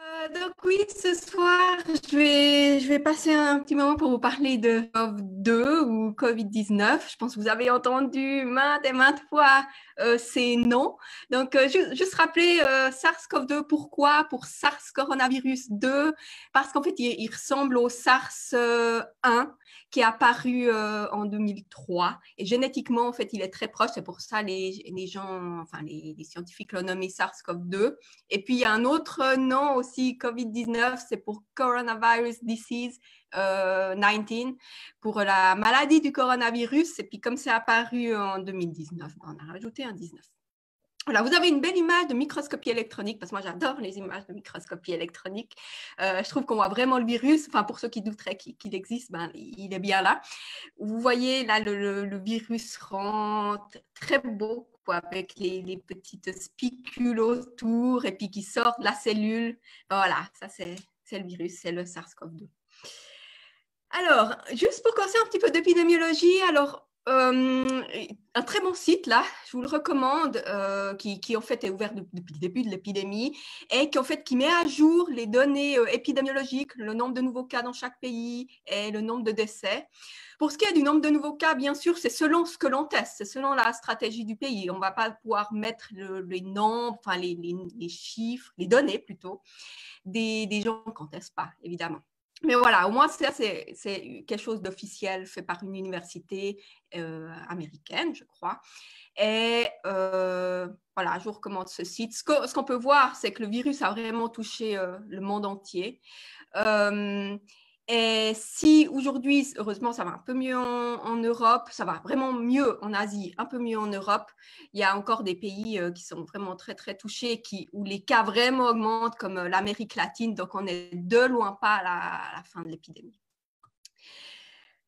Euh, donc oui, ce soir, je vais, je vais passer un petit moment pour vous parler de COVID-2 ou COVID-19. Je pense que vous avez entendu maintes et maintes fois euh, ces noms. Donc euh, juste, rappeler SARS-CoV-2, pourquoi Pour SARS-Coronavirus 2, parce qu'en fait, il, ressemble au SARS-1 qui est apparu euh, en 2003. Et génétiquement, en fait, il est très proche. C'est pour ça les, les gens, enfin, les, scientifiques l'ont nommé SARS-CoV-2. Et puis, il y a un autre nom aussi, COVID-19, c'est pour Coronavirus Disease 19, euh, pour la maladie du coronavirus. Et puis, comme c'est apparu en 2019, ben, on a rajouté un 19. Voilà, vous avez une belle image de microscopie électronique, parce que moi j'adore les images de microscopie électronique. Euh, je trouve qu'on voit vraiment le virus. Enfin, pour ceux qui douteraient qu'il existe, ben, il est bien là. Vous voyez là le, virus rentre très beau, quoi, avec les, les, petites spicules autour et puis qui sortent de la cellule. Voilà, ça c'est le virus, c'est le SARS-CoV-2. Alors, juste pour commencer un petit peu d'épidémiologie, alors euh, un très bon site, là, je vous le recommande, euh, qui, en fait est ouvert depuis le début de l'épidémie et qui en fait qui met à jour les données euh, épidémiologiques, le nombre de nouveaux cas dans chaque pays et le nombre de décès. Pour ce qui est du nombre de nouveaux cas, bien sûr, c'est selon ce que l'on teste, c'est selon la stratégie du pays. On ne va pas pouvoir mettre les nombres, enfin les, chiffres, les données plutôt, des, des gens qu'on ne teste pas, évidemment mais voilà, au moins ça, c'est quelque chose d'officiel fait par une université euh, américaine, je crois. Et euh, voilà, je vous recommande ce site. Ce qu'on peut voir, c'est que le virus a vraiment touché euh, le monde entier. Et si aujourd'hui, heureusement, ça va un peu mieux en, Europe, ça va vraiment mieux en Asie, un peu mieux en Europe, il y a encore des pays euh, qui sont vraiment très, très touchés, où les cas vraiment augmentent, comme euh, l'Amérique latine. Donc, on n'est de loin pas à la, fin de l'épidémie.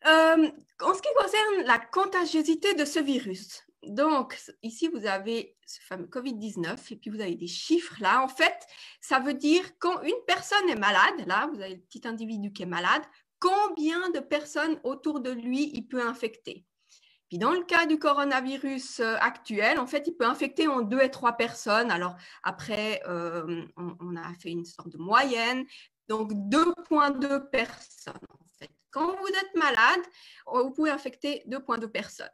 Euh, en ce qui concerne la contagiosité de ce virus, donc, ici, vous avez ce fameux Covid-19 et puis vous avez des chiffres là. En fait, ça veut dire quand une personne est malade, là, vous avez le petit individu qui est malade, combien de personnes autour de lui il peut infecter. Puis dans le cas du coronavirus euh, actuel, en fait, il peut infecter en deux et trois personnes. Alors après, euh, on, a fait une sorte de moyenne, donc 2,2 personnes. Quand vous êtes malade, oh, vous pouvez infecter 2,2 personnes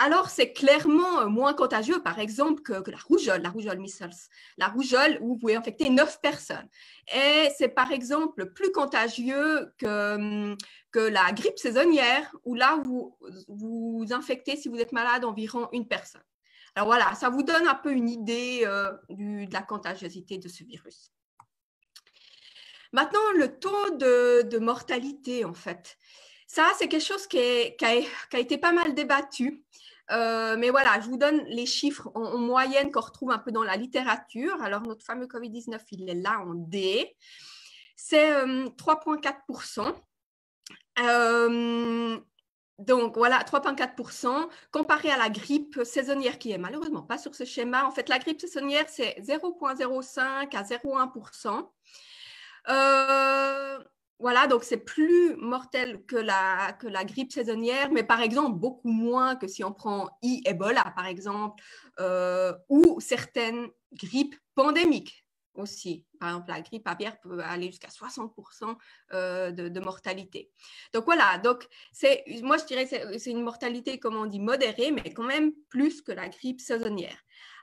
alors c'est clairement euh, moins contagieux, par exemple, que, la rougeole, la rougeole missiles, la rougeole où vous pouvez infecter 9 personnes. Et c'est par exemple plus contagieux que, hum, que la grippe saisonnière, où là, vous vous infectez, si vous êtes malade, environ une personne. Alors voilà, ça vous donne un peu une idée euh, de la contagiosité de ce virus. Maintenant, le taux de mortalité, en fait. Ça, c'est quelque chose qui, a, été pas mal débattu. Euh, mais voilà, je vous donne les chiffres en, moyenne qu'on retrouve un peu dans la littérature. Alors, notre fameux Covid-19, il est là en D. C'est 3,4%. Euh, euh, donc voilà, 3,4% comparé à la grippe saisonnière qui est malheureusement pas sur ce schéma. En fait, la grippe saisonnière, c'est 0,05 à 0,1%. Euh, voilà, donc c'est plus mortel que la, grippe saisonnière, mais par exemple beaucoup moins que si on prend Ebola, par exemple, euh, ou certaines grippes pandémiques aussi. Par exemple, la grippe aviaire peut aller jusqu'à 60% euh, de, mortalité. Donc voilà, donc moi je dirais c'est, c'est une mortalité, comme on dit, modérée, mais quand même plus que la grippe saisonnière.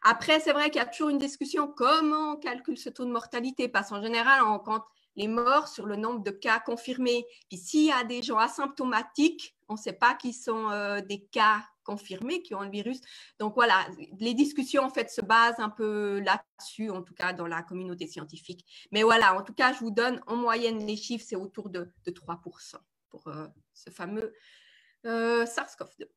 Après, c'est vrai qu'il y a toujours une discussion comment on calcule ce taux de mortalité, parce qu'en général, on, quand les morts sur le nombre de cas confirmés. Puis s'il y a des gens asymptomatiques, on ne sait pas qui sont euh, des cas confirmés qui ont le virus. Donc voilà, les discussions en fait se basent un peu là-dessus, en tout cas dans la communauté scientifique. Mais voilà, en tout cas, je vous donne en moyenne les chiffres, c'est autour de, 3% pour euh, ce fameux euh, SARS-CoV-2.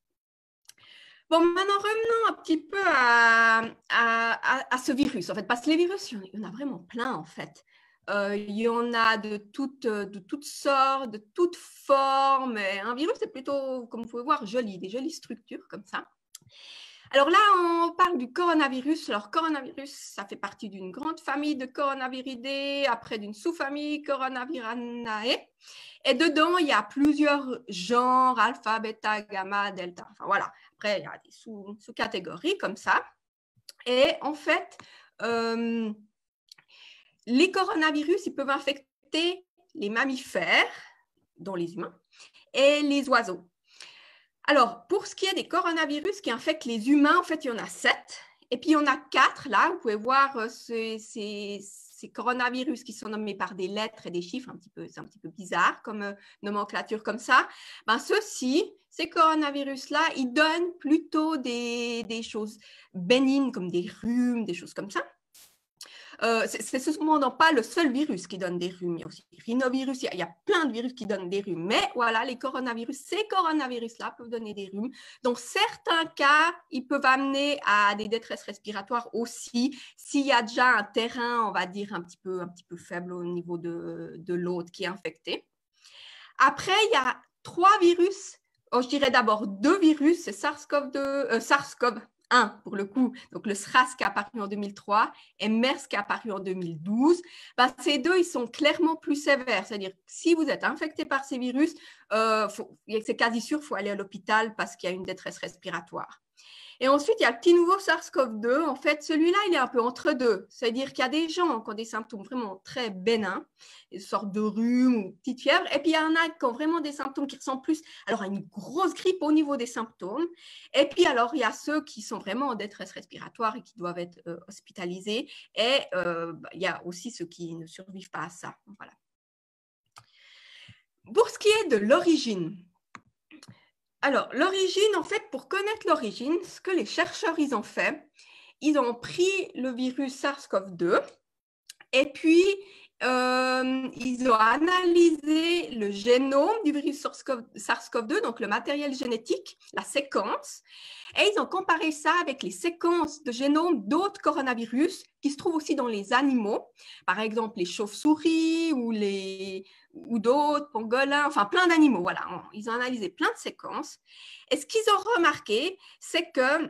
Bon, maintenant revenons un petit peu à, ce virus, en fait, parce que les virus, il y en a vraiment plein, en fait. Euh, il y en a de toutes, euh, de toutes sortes, de toutes formes. Un virus, c'est plutôt, comme vous pouvez voir, joli, des jolies structures comme ça. Alors là, on parle du coronavirus. Alors, coronavirus, ça fait partie d'une grande famille de coronaviridés, après d'une sous-famille coronaviranae. Et dedans, il y a plusieurs genres, alpha, bêta, gamma, delta. Enfin, voilà. Après, il y a des sous-catégories comme ça. Et en fait, euh, les coronavirus, ils peuvent infecter les mammifères, dont les humains, et les oiseaux. Alors, pour ce qui est des coronavirus qui infectent les humains, en fait, il y en a sept. Et puis, il y en a quatre, là, vous pouvez voir euh, ces, coronavirus qui sont nommés par des lettres et des chiffres, un peu, c'est un petit peu bizarre comme euh, nomenclature comme ça. Ben, ceux-ci, ces coronavirus-là, ils donnent plutôt des, des choses bénignes comme des rhumes, des choses comme ça. Euh, c'est c'est cependant pas le seul virus qui donne des rhumes. Il y a aussi rhinovirus, il y, a, plein de virus qui donnent des rhumes. Mais voilà, les coronavirus, ces coronavirus-là peuvent donner des rhumes. Dans certains cas, ils peuvent amener à des détresses respiratoires aussi, s'il y a déjà un terrain, on va dire, un petit peu, un petit peu faible au niveau de, de qui est infecté. Après, il y a trois virus. Oh, je dirais d'abord deux virus, c'est SARS-CoV-2, euh, SARS-CoV, un, pour le coup, donc le SRAS qui est apparu en 2003 et MERS qui est apparu en 2012, ben, ces deux, ils sont clairement plus sévères. C'est-à-dire si vous êtes infecté par ces virus, euh, c'est quasi sûr, il faut aller à l'hôpital parce qu'il y a une détresse respiratoire. Et ensuite, il y a le petit nouveau SARS-CoV-2. En fait, celui-là, il est un peu entre deux. C'est-à-dire qu'il y a des gens qui ont des symptômes vraiment très bénins, une sorte de rhume ou petite fièvre. Et puis, il y en a qui ont vraiment des symptômes qui ressemblent plus alors, à une grosse grippe au niveau des symptômes. Et puis, alors, il y a ceux qui sont vraiment en détresse respiratoire et qui doivent être euh, hospitalisés. Et euh, bah, il y a aussi ceux qui ne survivent pas à ça. Pour ce qui est de l'origine, alors, l'origine, en fait, pour connaître l'origine, ce que les chercheurs, ils ont fait, ils ont pris le virus SARS-CoV-2 et puis euh, ils ont analysé le génome du virus SARS-CoV-2, donc le matériel génétique, la séquence, et ils ont comparé ça avec les séquences de génomes d'autres coronavirus qui se trouvent aussi dans les animaux, par exemple les chauves-souris ou, les, ou d'autres, pangolins, enfin plein d'animaux. Voilà, ils ont analysé plein de séquences. Et ce qu'ils ont remarqué, c'est que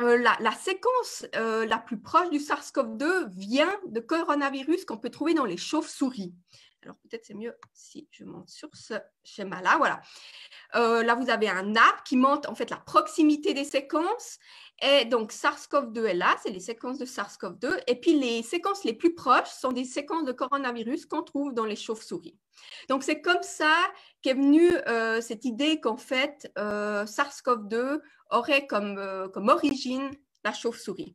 euh, la, séquence euh, la plus proche du SARS-CoV-2 vient de coronavirus qu'on peut trouver dans les chauves-souris. Alors peut-être c'est mieux si je monte sur ce schéma-là. Voilà. Euh, là, vous avez un app qui monte en fait la proximité des séquences et donc, SARS-CoV-2 est là, c'est les séquences de SARS-CoV-2. Et puis, les séquences les plus proches sont des séquences de coronavirus qu'on trouve dans les chauves-souris. Donc, c'est comme ça qu'est venue euh, cette idée qu'en fait, euh, SARS-CoV-2 aurait comme, euh, comme origine la chauve-souris.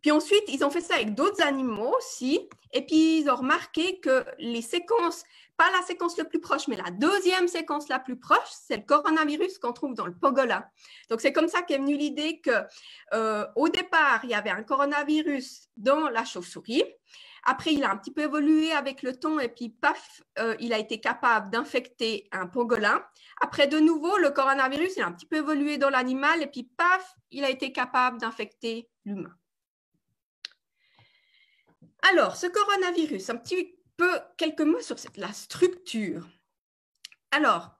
Puis ensuite, ils ont fait ça avec d'autres animaux aussi. Et puis, ils ont remarqué que les séquences pas la séquence le plus proche, mais la deuxième séquence la plus proche, c'est le coronavirus qu'on trouve dans le Pogola. Donc c'est comme ça qu'est venue l'idée que euh, au départ, il y avait un coronavirus dans la chauve-souris. Après, il a un petit peu évolué avec le temps et puis paf, euh, il a été capable d'infecter un pogola. Après, de nouveau, le coronavirus, il a un petit peu évolué dans l'animal et puis paf, il a été capable d'infecter l'humain. Alors, ce coronavirus, un petit quelques mots sur la structure. Alors,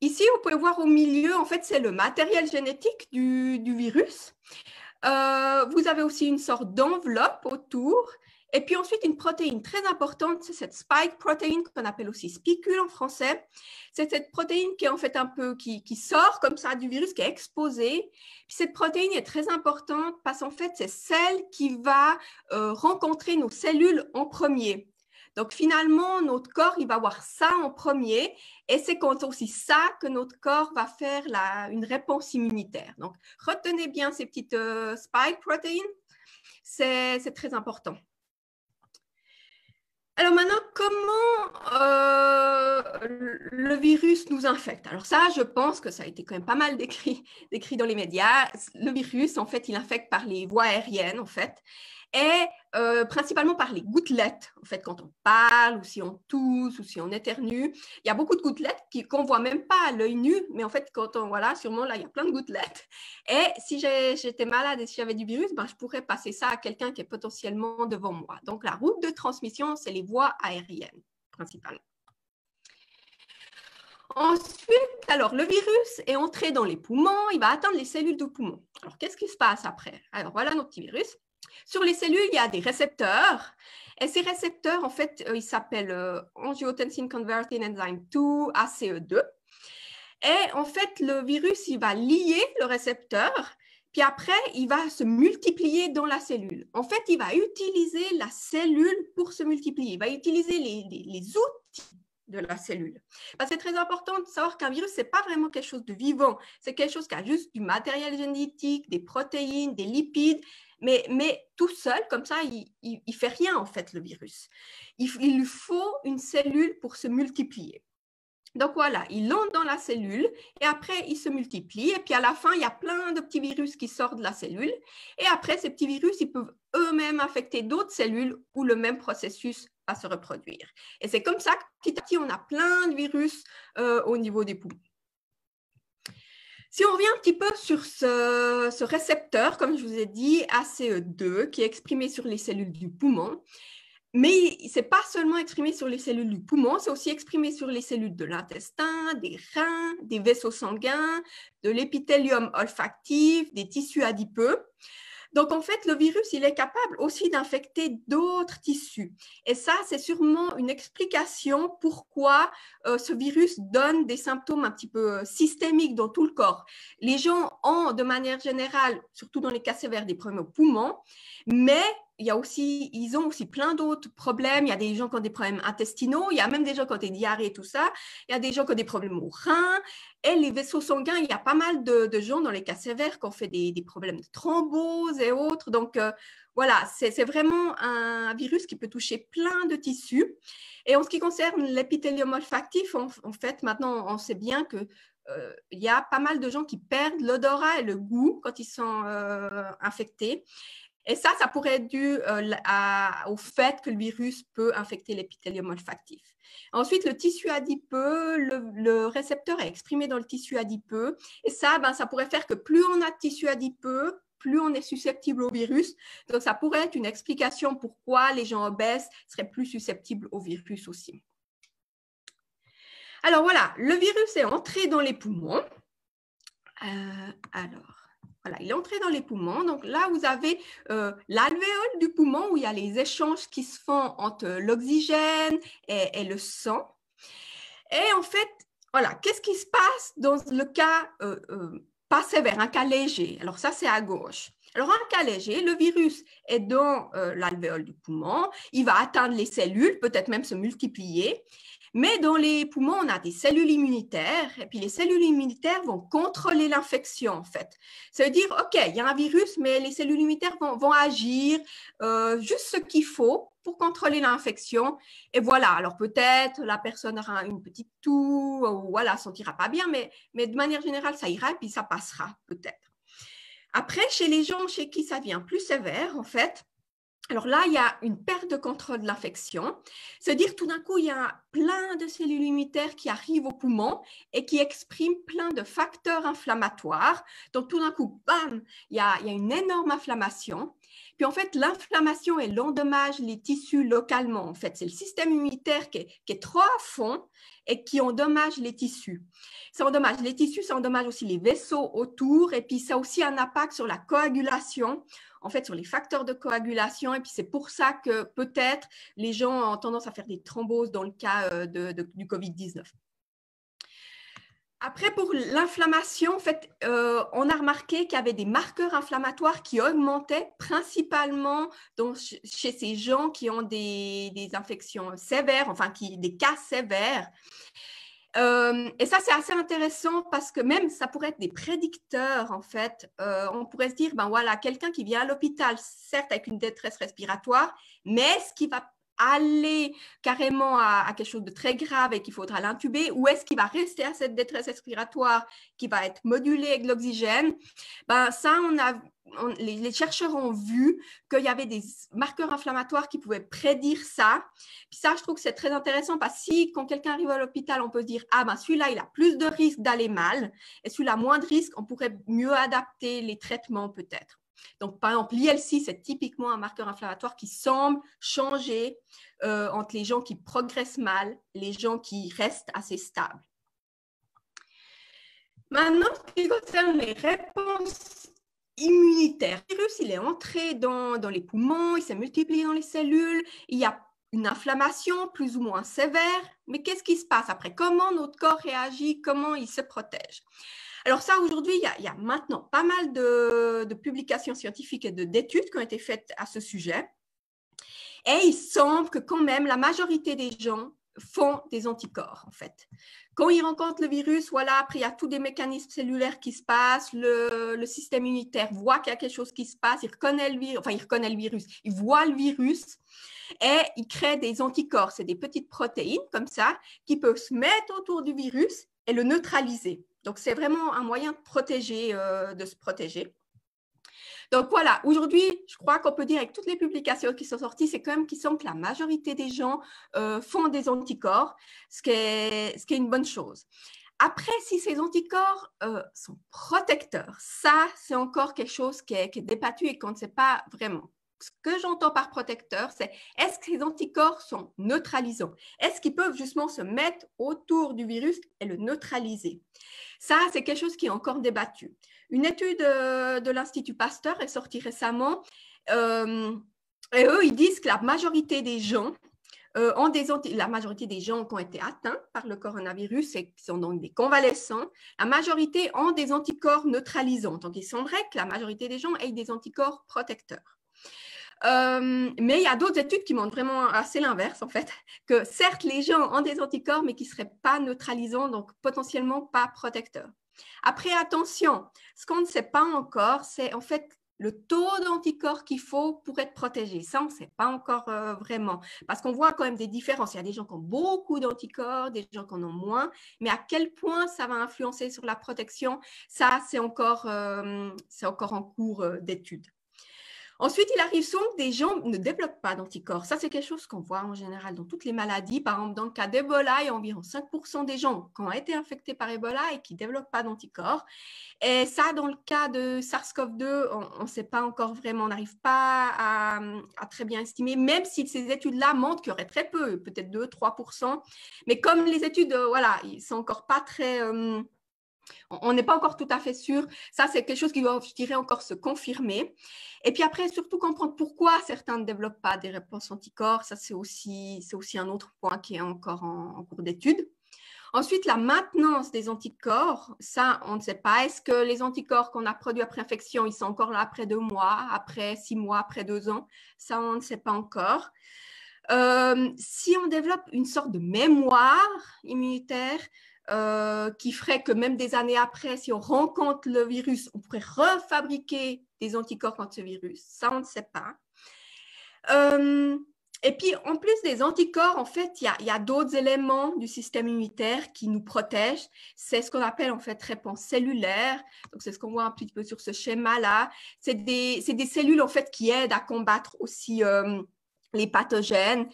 ici, vous pouvez voir au milieu, en fait, c'est le matériel génétique du, virus. Euh, vous avez aussi une sorte d'enveloppe autour. Et puis ensuite, une protéine très importante, c'est cette spike protéine qu'on appelle aussi spicule en français. C'est cette protéine qui est en fait un peu, qui, sort comme ça du virus, qui est exposée. cette protéine est très importante parce qu'en fait, c'est celle qui va euh, rencontrer nos cellules en premier. Donc finalement, notre corps, il va voir ça en premier et c'est quand aussi ça que notre corps va faire une réponse immunitaire. Donc retenez bien ces petites spikes euh, spike protéines, c'est très important. Alors maintenant, comment euh, le virus nous infecte Alors ça, je pense que ça a été quand même pas mal décrit, décrit dans les médias. Le virus, en fait, il infecte par les voies aériennes, en fait et euh, principalement par les gouttelettes. En fait, quand on parle ou si on tousse ou si on éternue, il y a beaucoup de gouttelettes qu'on ne voit même pas à l'œil nu, mais en fait, quand on, voilà, sûrement là, il y a plein de gouttelettes. Et si j'étais malade et si j'avais du virus, ben, je pourrais passer ça à quelqu'un qui est potentiellement devant moi. Donc, la route de transmission, c'est les voies aériennes, principalement. Ensuite, alors le virus est entré dans les poumons, il va atteindre les cellules de poumon. Alors qu'est-ce qui se passe après Alors voilà notre petit virus. Sur les cellules, il y a des récepteurs. Et ces récepteurs, en fait, euh, ils s'appellent euh, angiotensin converting enzyme 2, ACE2. Et en fait, le virus, il va lier le récepteur, puis après, il va se multiplier dans la cellule. En fait, il va utiliser la cellule pour se multiplier. Il va utiliser les, outils de la cellule. c'est très important de savoir qu'un virus, ce n'est pas vraiment quelque chose de vivant, c'est quelque chose qui a juste du matériel génétique, des protéines, des lipides, mais, tout seul, comme ça, il ne fait rien en fait, le virus. Il, lui faut une cellule pour se multiplier. Donc voilà, il entre dans la cellule et après il se multiplie et puis à la fin il y a plein de petits virus qui sortent de la cellule et après ces petits virus ils peuvent eux-mêmes affecter d'autres cellules où le même processus va se reproduire. Et c'est comme ça que petit à petit on a plein de virus euh, au niveau des poumons. Si on revient un petit peu sur ce, récepteur, comme je vous ai dit, ACE2, qui est exprimé sur les cellules du poumon, mais ce n'est pas seulement exprimé sur les cellules du poumon, c'est aussi exprimé sur les cellules de l'intestin, des reins, des vaisseaux sanguins, de l'épithélium olfactif, des tissus adipeux. Donc, en fait, le virus, il est capable aussi d'infecter d'autres tissus. Et ça, c'est sûrement une explication pourquoi euh, ce virus donne des symptômes un petit peu euh, systémiques dans tout le corps. Les gens ont, de manière générale, surtout dans les cas sévères, des problèmes au poumon, mais il y a aussi, ils ont aussi plein d'autres problèmes. Il y a des gens qui ont des problèmes intestinaux, il y a même des gens qui ont des diarrhées et tout ça. Il y a des gens qui ont des problèmes aux reins. Et les vaisseaux sanguins, il y a pas mal de, gens dans les cas sévères qui ont fait des, problèmes de thrombose et autres. Donc euh, voilà, c'est vraiment un virus qui peut toucher plein de tissus. Et en ce qui concerne l'épithélium olfactif, en, fait, maintenant, on sait bien que euh, il y a pas mal de gens qui perdent l'odorat et le goût quand ils sont euh, infectés. Et ça, ça pourrait être dû euh, au fait que le virus peut infecter l'épithélium olfactif. Ensuite, le tissu adipeux, le, récepteur est exprimé dans le tissu adipeux. Et ça, ben, ça pourrait faire que plus on a de tissu adipeux, plus on est susceptible au virus. Donc, ça pourrait être une explication pourquoi les gens obèses seraient plus susceptibles au virus aussi. Alors voilà, le virus est entré dans les poumons. Euh, alors. Voilà, il est entré dans les poumons. Donc là, vous avez euh, l'alvéole du poumon où il y a les échanges qui se font entre l'oxygène et, le sang. Et en fait, voilà, qu'est-ce qui se passe dans le cas euh, vers euh, pas sévère, un cas léger Alors ça, c'est à gauche. Alors, un cas léger, le virus est dans euh, l'alvéole du poumon, il va atteindre les cellules, peut-être même se multiplier, mais dans les poumons, on a des cellules immunitaires, et puis les cellules immunitaires vont contrôler l'infection, en fait. Ça veut dire, OK, il y a un virus, mais les cellules immunitaires vont, agir euh, juste ce qu'il faut pour contrôler l'infection. Et voilà, alors peut-être la personne aura une petite toux, ou voilà, sentira pas bien, mais, mais de manière générale, ça ira, et puis ça passera, peut-être. Après, chez les gens chez qui ça vient plus sévère, en fait, alors là, il y a une perte de contrôle de l'infection, c'est-à-dire tout d'un coup, il y a plein de cellules immunitaires qui arrivent au poumon et qui expriment plein de facteurs inflammatoires. Donc tout d'un coup, bam, il y, a, une énorme inflammation. Puis en fait, l'inflammation, elle endommage les tissus localement. En fait, c'est le système immunitaire qui qui est, trop à fond et qui endommage les tissus. Ça endommage les tissus, ça endommage aussi les vaisseaux autour et puis ça a aussi un impact sur la coagulation en fait, sur les facteurs de coagulation. Et puis, c'est pour ça que peut-être les gens ont tendance à faire des thromboses dans le cas euh, de, du Covid-19. Après, pour l'inflammation, en fait, euh, on a remarqué qu'il y avait des marqueurs inflammatoires qui augmentaient principalement chez ces gens qui ont des, infections sévères, enfin qui, des cas sévères. Euh, et ça, c'est assez intéressant parce que même ça pourrait être des prédicteurs, en fait. Euh, on pourrait se dire, ben voilà, quelqu'un qui vient à l'hôpital, certes avec une détresse respiratoire, mais ce qui va aller carrément à, quelque chose de très grave et qu'il faudra l'intuber, ou est-ce qu'il va rester à cette détresse respiratoire qui va être modulée avec l'oxygène ben, Ça, on a, les, chercheurs ont vu qu'il y avait des marqueurs inflammatoires qui pouvaient prédire ça. ça, je trouve que c'est très intéressant parce que si, quand quelqu'un arrive à l'hôpital, on peut dire, ah ben celui-là, il a plus de risque d'aller mal, et celui-là, moins de risque, on pourrait mieux adapter les traitements peut-être. Donc, par exemple, l'IL6, c'est typiquement un marqueur inflammatoire qui semble changer euh, entre les gens qui progressent mal, les gens qui restent assez stables. Maintenant, ce qui concerne les réponses immunitaires, le virus, il est entré dans, dans les poumons, il s'est multiplié dans les cellules, il y a une inflammation plus ou moins sévère, mais qu'est-ce qui se passe après Comment notre corps réagit Comment il se protège alors ça, aujourd'hui, il, y a, maintenant pas mal de, publications scientifiques et d'études qui ont été faites à ce sujet. Et il semble que quand même la majorité des gens font des anticorps, en fait. Quand ils rencontrent le virus, voilà, après, il y a tous des mécanismes cellulaires qui se passent, le, le système immunitaire voit qu'il y a quelque chose qui se passe, il reconnaît le virus, enfin, il reconnaît le virus, il voit le virus et il crée des anticorps, c'est des petites protéines comme ça, qui peuvent se mettre autour du virus et le neutraliser. Donc, c'est vraiment un moyen de, euh, de se protéger. Donc voilà, aujourd'hui, je crois qu'on peut dire avec toutes les publications qui sont sorties, c'est quand même qu'ils sont que la majorité des gens euh, font des anticorps, ce qui, est, une bonne chose. Après, si ces anticorps euh, sont protecteurs, ça, c'est encore quelque chose qui est, qui est débattu et qu'on ne sait pas vraiment ce que j'entends par protecteur, c'est est-ce que ces anticorps sont neutralisants Est-ce qu'ils peuvent justement se mettre autour du virus et le neutraliser Ça, c'est quelque chose qui est encore débattu. Une étude euh, de l'Institut Pasteur est sortie récemment euh, et eux, ils disent que la majorité des gens euh, la majorité des gens qui ont été atteints par le coronavirus et qui sont donc des convalescents, la majorité ont des anticorps neutralisants. Donc, il semblerait que la majorité des gens aient des anticorps protecteurs. Euh, mais il y a d'autres études qui montrent vraiment assez l'inverse, en fait, que certes, les gens ont des anticorps, mais qui ne seraient pas neutralisants, donc potentiellement pas protecteurs. Après, attention, ce qu'on ne sait pas encore, c'est en fait le taux d'anticorps qu'il faut pour être protégé. Ça, on ne sait pas encore euh, vraiment, parce qu'on voit quand même des différences. Il y a des gens qui ont beaucoup d'anticorps, des gens qui en ont moins, mais à quel point ça va influencer sur la protection, ça, c'est encore, euh, c'est encore en cours d'étude. Ensuite, il arrive souvent que des gens ne développent pas d'anticorps. Ça, c'est quelque chose qu'on voit en général dans toutes les maladies. Par exemple, dans le cas d'Ebola, il y a environ 5% des gens qui ont été infectés par Ebola et qui ne développent pas d'anticorps. Et ça, dans le cas de SARS-CoV-2, on ne sait pas encore vraiment, on n'arrive pas à, très bien estimer, même si ces études-là montrent qu'il y aurait très peu, peut-être 2-3%. Mais comme les études, euh, voilà, ils ne sont encore pas très... Euh, on n'est pas encore tout à fait sûr. Ça, c'est quelque chose qui doit, je dirais, encore se confirmer. Et puis après, surtout comprendre pourquoi certains ne développent pas des réponses anticorps. Ça, c'est aussi, un autre point qui est encore en, cours d'étude. Ensuite, la maintenance des anticorps, ça, on ne sait pas. Est-ce que les anticorps qu'on a produits après infection, ils sont encore là après deux mois, après six mois, après deux ans Ça, on ne sait pas encore. Euh, si on développe une sorte de mémoire immunitaire, euh, qui ferait que même des années après, si on rencontre le virus, on pourrait refabriquer des anticorps contre ce virus. Ça, on ne sait pas. Euh, et puis, en plus des anticorps, en fait, il y a, d'autres éléments du système immunitaire qui nous protègent. C'est ce qu'on appelle en fait réponse cellulaire. Donc, c'est ce qu'on voit un petit peu sur ce schéma-là. C'est des, cellules en fait qui aident à combattre aussi euh, les pathogènes.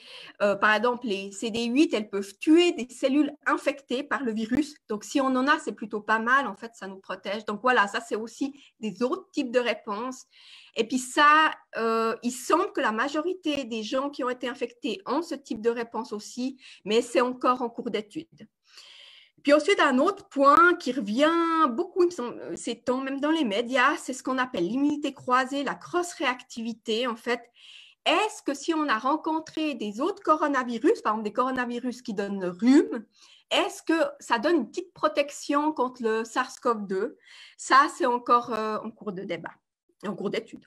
Euh, par exemple, les CD8, elles peuvent tuer des cellules infectées par le virus. Donc, si on en a, c'est plutôt pas mal. En fait, ça nous protège. Donc, voilà, ça, c'est aussi des autres types de réponses. Et puis ça, euh, il semble que la majorité des gens qui ont été infectés ont ce type de réponse aussi, mais c'est encore en cours d'étude. Puis ensuite, un autre point qui revient beaucoup euh, ces temps, même dans les médias, c'est ce qu'on appelle l'immunité croisée, la cross-réactivité. En fait, est-ce que si on a rencontré des autres coronavirus, par exemple des coronavirus qui donnent le rhume, est-ce que ça donne une petite protection contre le SARS-CoV-2 Ça, c'est encore euh, en cours de débat, en cours d'étude.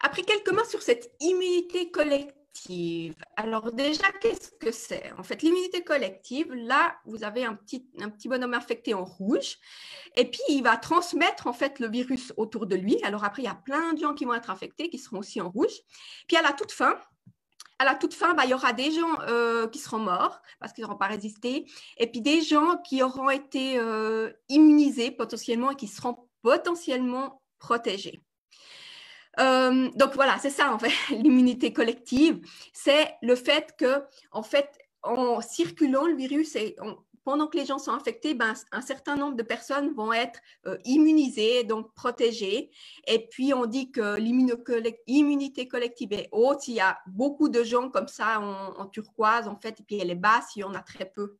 Après quelques mots sur cette immunité collective, alors déjà, qu'est-ce que c'est En fait, l'immunité collective, là, vous avez un petit, un petit bonhomme infecté en rouge, et puis il va transmettre en fait le virus autour de lui. Alors après, il y a plein de gens qui vont être infectés, qui seront aussi en rouge. Puis à la toute fin, à la toute fin, bah, il y aura des gens euh, qui seront morts parce qu'ils n'auront pas résisté, et puis des gens qui auront été euh, immunisés potentiellement et qui seront potentiellement protégés. Euh, donc voilà, c'est ça en fait, l'immunité collective, c'est le fait que, en fait, en circulant le virus et pendant que les gens sont infectés, ben, un certain nombre de personnes vont être euh, immunisées, donc protégées. Et puis, on dit que l'immunité collective est haute. Il y a beaucoup de gens comme ça en, turquoise, en fait, et puis elle est basse, il y en a très peu.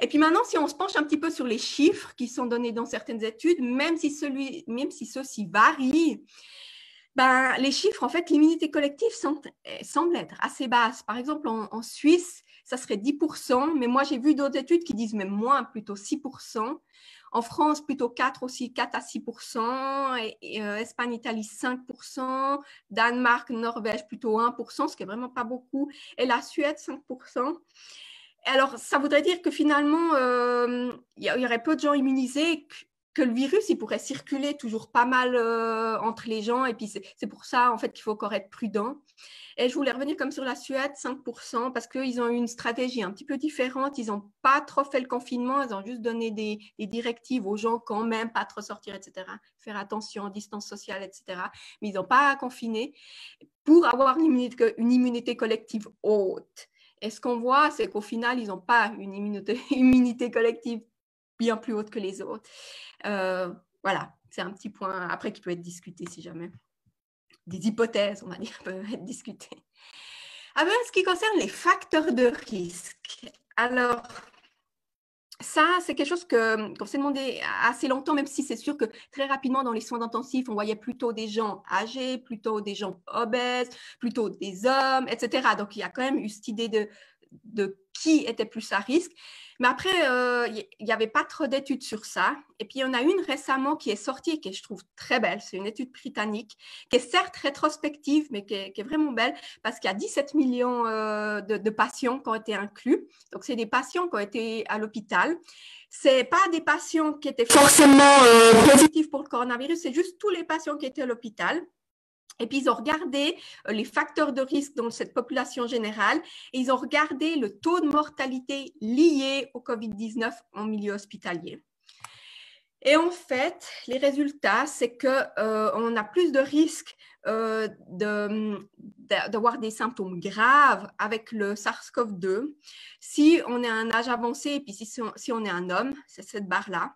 Et puis maintenant, si on se penche un petit peu sur les chiffres qui sont donnés dans certaines études, même si, celui, même si ceux-ci varient, ben, les chiffres, en fait, l'immunité collective eh, semble être assez basse. Par exemple, en, Suisse, ça serait 10%, mais moi, j'ai vu d'autres études qui disent même moins, plutôt 6%. En France, plutôt 4 aussi, 4 à 6%. Et, euh, Espagne, Italie, 5%. Danemark, Norvège, plutôt 1%, ce qui est vraiment pas beaucoup. Et la Suède, 5%. Alors, ça voudrait dire que finalement, euh, il y, aurait peu de gens immunisés que le virus, il pourrait circuler toujours pas mal euh, entre les gens. Et puis, c'est pour ça, en fait, qu'il faut encore être prudent. Et je voulais revenir comme sur la Suède, 5%, parce qu'ils ont eu une stratégie un petit peu différente. Ils n'ont pas trop fait le confinement, ils ont juste donné des, directives aux gens quand même, pas trop sortir, etc. Faire attention, distance sociale, etc. Mais ils n'ont pas confiné pour avoir une immunité, collective haute. Et ce qu'on voit, c'est qu'au final, ils n'ont pas une immunité, immunité collective bien plus haute que les autres. Euh, voilà, c'est un petit point après qui peut être discuté si jamais. Des hypothèses, on va dire, peuvent être discutées. avec ah ben, ce qui concerne les facteurs de risque, alors ça, c'est quelque chose que, qu'on s'est demandé assez longtemps, même si c'est sûr que très rapidement dans les soins intensifs, on voyait plutôt des gens âgés, plutôt des gens obèses, plutôt des hommes, etc. Donc, il y a quand même eu cette idée de, de qui était plus à risque. Mais après, il euh, n'y avait pas trop d'études sur ça. Et puis, il y en a une récemment qui est sortie et que je trouve très belle. C'est une étude britannique qui est certes rétrospective, mais qui est, vraiment belle parce qu'il y a 17 millions euh, de, patients qui ont été inclus. Donc, c'est des patients qui ont été à l'hôpital. Ce n'est pas des patients qui étaient forcément euh, positifs pour le coronavirus, c'est juste tous les patients qui étaient à l'hôpital. Et puis, ils ont regardé euh, les facteurs de risque dans cette population générale et ils ont regardé le taux de mortalité lié au COVID-19 en milieu hospitalier. Et en fait, les résultats, c'est qu'on euh, a plus de risques euh, d'avoir des symptômes graves avec le SARS-CoV-2 si on est à un âge avancé et puis si, si on est un homme, c'est cette barre-là.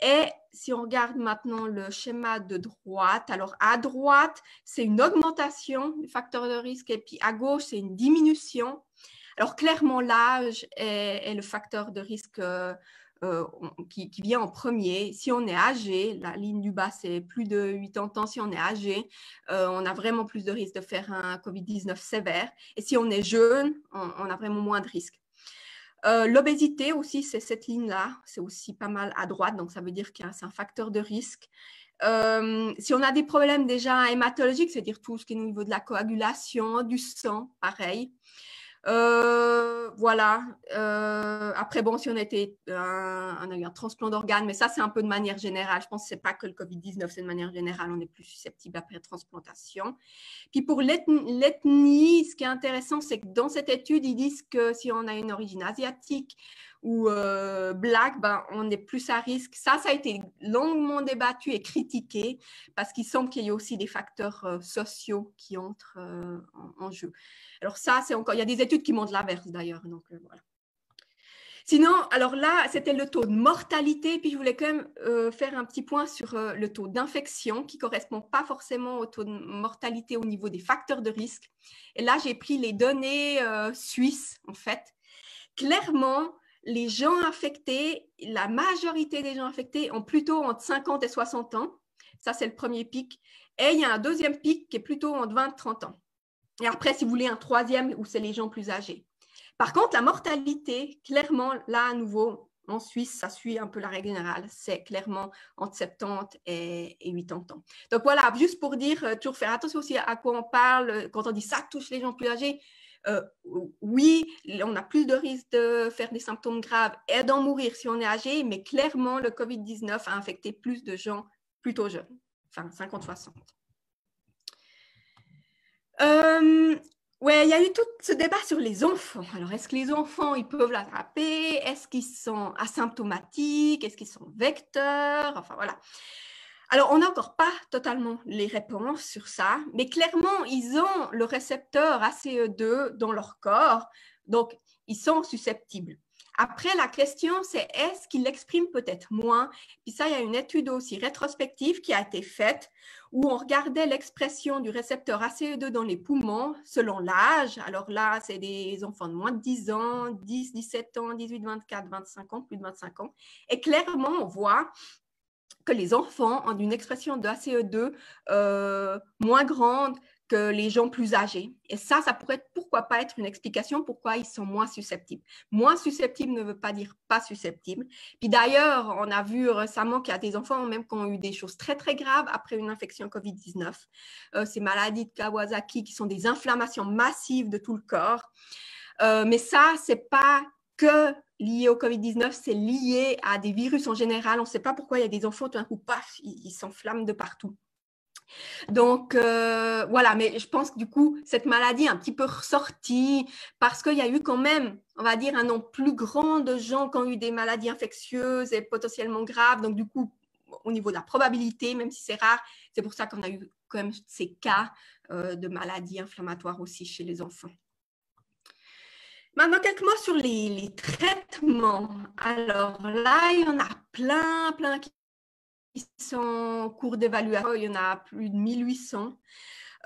Et si on regarde maintenant le schéma de droite, alors à droite, c'est une augmentation du facteur de risque et puis à gauche, c'est une diminution. Alors clairement, l'âge est, le facteur de risque euh, qui, vient en premier. Si on est âgé, la ligne du bas, c'est plus de 80 ans. Si on est âgé, euh, on a vraiment plus de risques de faire un COVID-19 sévère. Et si on est jeune, on, on a vraiment moins de risques. Euh, l'obésité aussi, c'est cette ligne-là, c'est aussi pas mal à droite, donc ça veut dire que c'est un facteur de risque. Euh, si on a des problèmes déjà hématologiques, c'est-à-dire tout ce qui est au niveau de la coagulation, du sang, pareil. Euh, voilà. Euh, après, bon, si on euh, a un, transplant d'organes, mais ça, c'est un peu de manière générale. Je pense que ce pas que le Covid-19, c'est de manière générale, on est plus susceptible après transplantation. Puis pour l'ethnie, ce qui est intéressant, c'est que dans cette étude, ils disent que si on a une origine asiatique, ou euh, black, ben, on est plus à risque. Ça, ça a été longuement débattu et critiqué parce qu'il semble qu'il y ait aussi des facteurs euh, sociaux qui entrent euh, en, jeu. Alors ça, c'est encore, il y a des études qui montrent l'inverse d'ailleurs. Donc Sinon, alors là, c'était le taux de mortalité, puis je voulais quand même faire un petit point sur le taux d'infection qui correspond pas forcément au taux de mortalité au niveau des facteurs de risque. Et là, j'ai pris les données suisses en fait. Clairement, les gens affectés, la majorité des gens affectés ont plutôt entre 50 et 60 ans. Ça, c'est le premier pic. Et il y a un deuxième pic qui est plutôt entre 20 et 30 ans. Et après, si vous voulez, un troisième où c'est les gens plus âgés. Par contre, la mortalité, clairement, là, à nouveau, en Suisse, ça suit un peu la règle générale. C'est clairement entre 70 et, 80 ans. Donc voilà, juste pour dire, euh, toujours faire attention aussi à quoi on parle. Euh, quand on dit ça touche les gens plus âgés, euh, oui, on a plus de risque de faire des symptômes graves et d'en mourir si on est âgé, mais clairement, le Covid-19 a infecté plus de gens plutôt jeunes, enfin 50-60. Euh, ouais, il y a eu tout ce débat sur les enfants. Alors, est-ce que les enfants, ils peuvent l'attraper Est-ce qu'ils sont asymptomatiques Est-ce qu'ils sont vecteurs Enfin, voilà. Alors, on n'a encore pas totalement les réponses sur ça, mais clairement, ils ont le récepteur ACE2 dans leur corps, donc ils sont susceptibles. Après, la question, c'est est-ce qu'ils l'expriment peut-être moins Puis ça, il y a une étude aussi rétrospective qui a été faite où on regardait l'expression du récepteur ACE2 dans les poumons selon l'âge. Alors là, c'est des enfants de moins de 10 ans, 10, 17 ans, 18, 24, 25 ans, plus de 25 ans. Et clairement, on voit que les enfants ont une expression de ACE2 euh, moins grande que les gens plus âgés. Et ça, ça pourrait pourquoi pas être une explication pourquoi ils sont moins susceptibles. Moins susceptibles ne veut pas dire pas susceptibles. Puis d'ailleurs, on a vu récemment qu'il y a des enfants même qui ont eu des choses très très graves après une infection Covid-19. Euh, ces maladies de Kawasaki qui sont des inflammations massives de tout le corps. Euh, mais ça, ce n'est pas que lié au Covid-19, c'est lié à des virus en général. On ne sait pas pourquoi il y a des enfants, tout d'un coup, paf, ils s'enflamment de partout. Donc euh, voilà, mais je pense que du coup, cette maladie est un petit peu ressortie parce qu'il y a eu quand même, on va dire, un nombre plus grand de gens qui ont eu des maladies infectieuses et potentiellement graves. Donc du coup, au niveau de la probabilité, même si c'est rare, c'est pour ça qu'on a eu quand même ces cas euh, de maladies inflammatoires aussi chez les enfants. Maintenant, quelques mots sur les, traitements. Alors là, il y en a plein, plein qui sont en cours d'évaluation. Il y en a plus de 1800.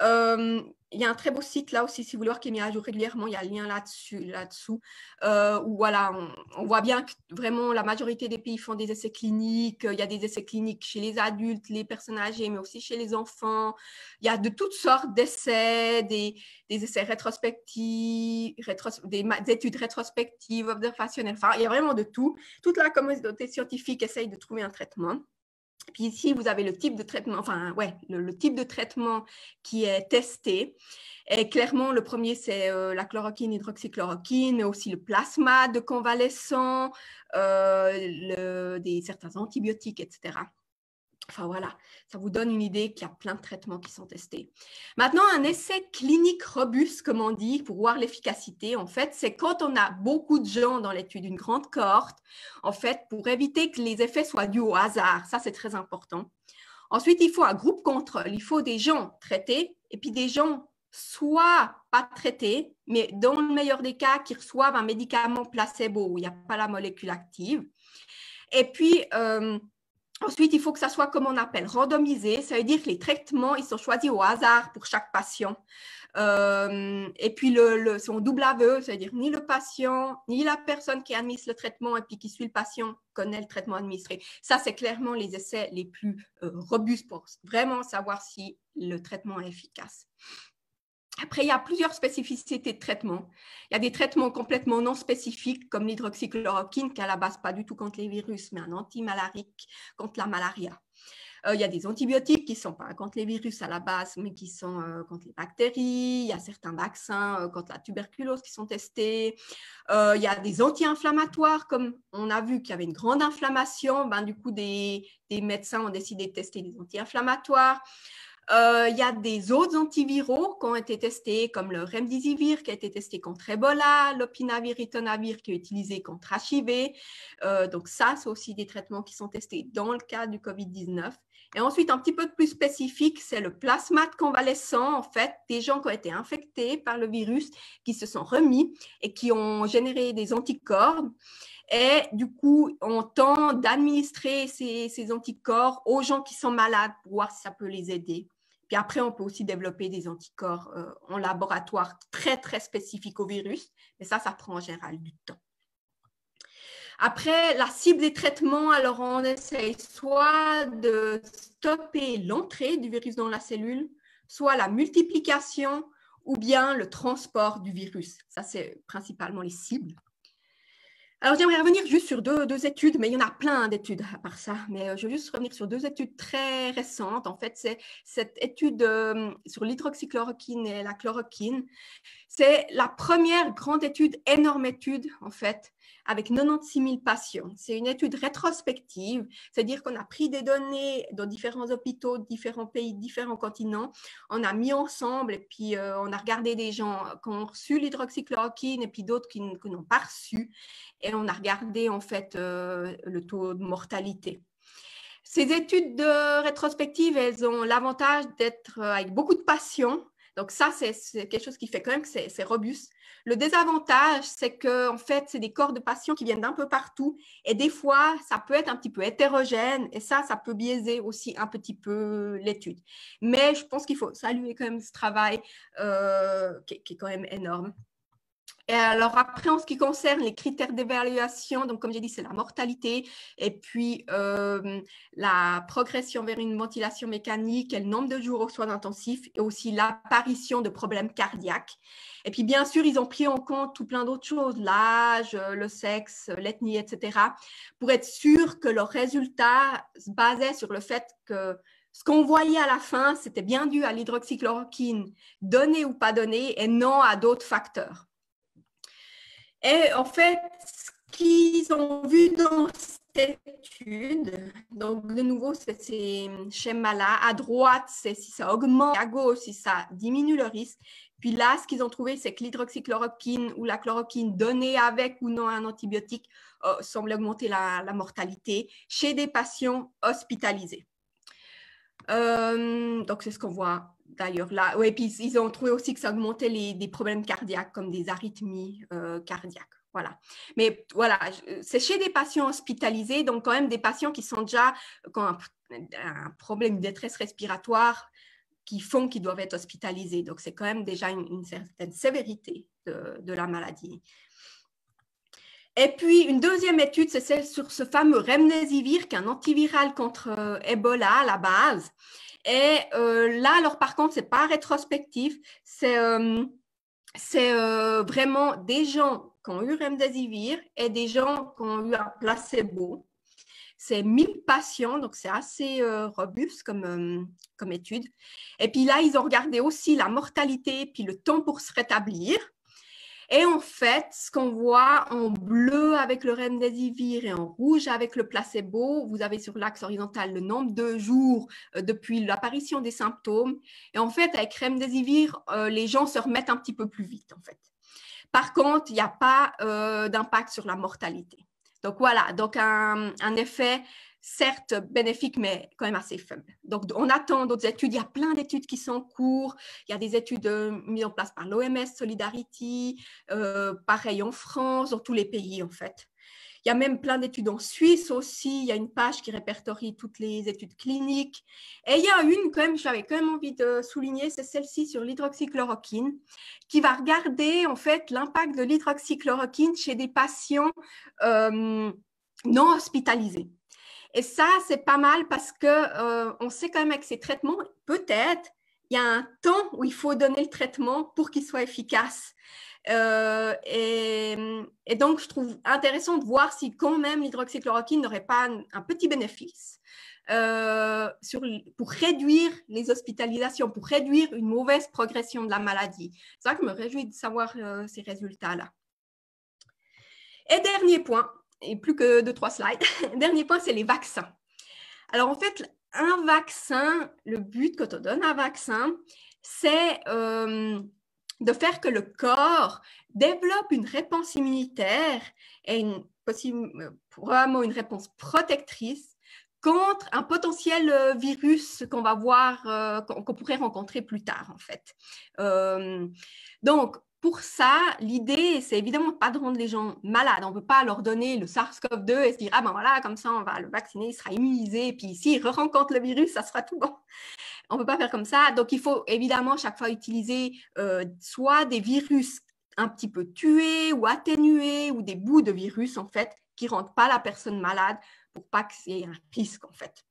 Euh, il y a un très beau site là aussi, si vous voulez voir, qui est mis à jour régulièrement. Il y a le lien là-dessus. Là -dessous, euh, voilà, on, voit bien que vraiment la majorité des pays font des essais cliniques. Il y a des essais cliniques chez les adultes, les personnes âgées, mais aussi chez les enfants. Il y a de toutes sortes d'essais, des, essais rétrospectifs, des, études rétrospectives, observationnelles. Enfin, il y a vraiment de tout. Toute la communauté scientifique essaye de trouver un traitement. Puis ici, vous avez le type de traitement, le, type de traitement qui est testé. Et clairement, le premier, c'est euh, la chloroquine, hydroxychloroquine, mais aussi le plasma de convalescents, euh, certains antibiotiques, etc. Enfin voilà, ça vous donne une idée qu'il y a plein de traitements qui sont testés. Maintenant, un essai clinique robuste, comme on dit, pour voir l'efficacité, en fait, c'est quand on a beaucoup de gens dans l'étude, d'une grande cohorte, en fait, pour éviter que les effets soient dus au hasard. Ça, c'est très important. Ensuite, il faut un groupe contrôle. Il faut des gens traités et puis des gens soit pas traités, mais dans le meilleur des cas, qui reçoivent un médicament placebo où il n'y a pas la molécule active. Et puis, euh, Ensuite, il faut que ça soit comme on appelle randomisé, ça veut dire que les traitements, ils sont choisis au hasard pour chaque patient. Euh, et puis, le, le, double aveu, c'est-à-dire ni le patient, ni la personne qui admise le traitement et puis qui suit le patient connaît le traitement administré. Ça, c'est clairement les essais les plus euh, robustes pour vraiment savoir si le traitement est efficace. Après, il y a plusieurs spécificités de traitement. Il y a des traitements complètement non spécifiques, comme l'hydroxychloroquine, qui à la base pas du tout contre les virus, mais un antimalarique contre la malaria. Euh, il y a des antibiotiques qui ne sont pas contre les virus à la base, mais qui sont euh, contre les bactéries. Il y a certains vaccins euh, contre la tuberculose qui sont testés. il y a des anti-inflammatoires, comme on a vu qu'il y avait une grande inflammation. Ben, du coup, des, des médecins ont décidé de tester des anti-inflammatoires. Euh, il y a des autres antiviraux qui ont été testés, comme le remdesivir qui a été testé contre Ebola, l'opinavir, tonavir qui est utilisé contre HIV. Euh, donc ça, c'est aussi des traitements qui sont testés dans le cas du COVID-19. Et ensuite, un petit peu plus spécifique, c'est le plasma de convalescent, en fait, des gens qui ont été infectés par le virus, qui se sont remis et qui ont généré des anticorps. Et du coup, on tente d'administrer ces, ces, anticorps aux gens qui sont malades pour voir si ça peut les aider. Puis après, on peut aussi développer des anticorps euh, en laboratoire très, très spécifiques au virus, mais ça, ça prend en général du temps. Après, la cible des traitements, alors on essaye soit de stopper l'entrée du virus dans la cellule, soit la multiplication ou bien le transport du virus. Ça, c'est principalement les cibles. Alors, j'aimerais revenir juste sur deux, études, mais il y en a plein d'études à part ça. Mais euh, je veux juste revenir sur deux études très récentes. En fait, c'est cette étude euh, sur l'hydroxychloroquine et la chloroquine. C'est la première grande étude, énorme étude, en fait, avec 96 000 patients. C'est une étude rétrospective, c'est-à-dire qu'on a pris des données dans différents hôpitaux, différents pays, différents continents, on a mis ensemble et puis euh, on a regardé des gens qui ont reçu l'hydroxychloroquine et puis d'autres qui, n'ont pas reçu et on a regardé en fait euh, le taux de mortalité. Ces études de rétrospectives, elles ont l'avantage d'être euh, avec beaucoup de patients donc ça, c'est quelque chose qui fait quand même que c'est robuste. Le désavantage, c'est que en fait, c'est des corps de patients qui viennent d'un peu partout et des fois, ça peut être un petit peu hétérogène et ça, ça peut biaiser aussi un petit peu l'étude. Mais je pense qu'il faut saluer quand même ce travail euh, qui, est quand même énorme alors après, en ce qui concerne les critères d'évaluation, donc comme j'ai dit, c'est la mortalité et puis euh, la progression vers une ventilation mécanique le nombre de jours aux soins intensifs et aussi l'apparition de problèmes cardiaques. Et puis bien sûr, ils ont pris en compte tout plein d'autres choses, l'âge, le sexe, l'ethnie, etc., pour être sûr que leurs résultats se basaient sur le fait que ce qu'on voyait à la fin, c'était bien dû à l'hydroxychloroquine, donnée ou pas donnée, et non à d'autres facteurs. Et en fait, ce qu'ils ont vu dans cette étude, donc de nouveau, c'est ces schémas-là. À droite, c'est si ça augmente, à gauche, si ça diminue le risque. Puis là, ce qu'ils ont trouvé, c'est que l'hydroxychloroquine ou la chloroquine donnée avec ou non un antibiotique euh, semble augmenter la mortalité chez des patients hospitalisés. Euh, donc, c'est ce qu'on voit d'ailleurs là. Ouais, puis ils ont trouvé aussi que ça augmentait les, des problèmes cardiaques, comme des arythmies euh, cardiaques. Voilà. Mais voilà, c'est chez des patients hospitalisés, donc quand même des patients qui sont déjà qui un, problème de détresse respiratoire qui font qu'ils doivent être hospitalisés. Donc c'est quand même déjà une, certaine sévérité de la maladie. Et puis, une deuxième étude, c'est celle sur ce fameux remdesivir, qui est un antiviral contre euh, Ebola à la base. Et euh, là, alors par contre, ce n'est pas rétrospectif, c'est euh, vraiment des gens qui ont eu remdesivir et des gens qui ont eu un placebo. C'est 1000 patients, donc c'est assez robuste comme, comme étude. Et puis là, ils ont regardé aussi la mortalité, puis le temps pour se rétablir. Et en fait, ce qu'on voit en bleu avec le remdesivir et en rouge avec le placebo, vous avez sur l'axe horizontal le nombre de jours euh, depuis l'apparition des symptômes. Et en fait, avec remdesivir, euh, les gens se remettent un petit peu plus vite, en fait. Par contre, il n'y a pas euh, d'impact sur la mortalité. Donc voilà, donc un effet certes bénéfique, mais quand même assez faible. Donc, on attend d'autres études. Il y a plein d'études qui sont en cours. Il y a des études euh, mises en place par l'OMS, Solidarity, euh, pareil en France, dans tous les pays, en fait. Il y a même plein d'études en Suisse aussi. Il y a une page qui répertorie toutes les études cliniques. Et il y a une, quand même, j'avais quand même envie de souligner, c'est celle-ci sur l'hydroxychloroquine, qui va regarder, en fait, l'impact de l'hydroxychloroquine chez des patients euh, non hospitalisés. Et ça, c'est pas mal parce que euh, on sait quand même que ces traitements, peut-être, il y a un temps où il faut donner le traitement pour qu'il soit efficace. Euh, et, donc, je trouve intéressant de voir si quand même l'hydroxychloroquine n'aurait pas un, petit bénéfice euh, pour réduire les hospitalisations, pour réduire une mauvaise progression de la maladie. C'est ça que je me réjouis de savoir ces résultats-là. Et dernier point, plus que deux, trois slides. Dernier point, c'est les vaccins. Alors en fait, un vaccin, le but quand on donne un vaccin, c'est euh, de faire que le corps développe une réponse immunitaire et une possible, une réponse protectrice contre un potentiel euh, virus qu'on va voir, euh, qu'on pourrait rencontrer plus tard en fait. Euh, donc, pour ça, l'idée, c'est évidemment pas de rendre les gens malades. On ne peut pas leur donner le SARS-CoV-2 et se dire, ah ben voilà, comme ça, on va le vacciner, il sera immunisé, et puis s'il re-rencontre le virus, ça sera tout bon. On ne peut pas faire comme ça. Donc, il faut évidemment chaque fois utiliser euh, soit des virus un petit peu tués ou atténués, ou des bouts de virus, en fait, qui ne rendent pas la personne malade pour pas que c'est un risque, en fait.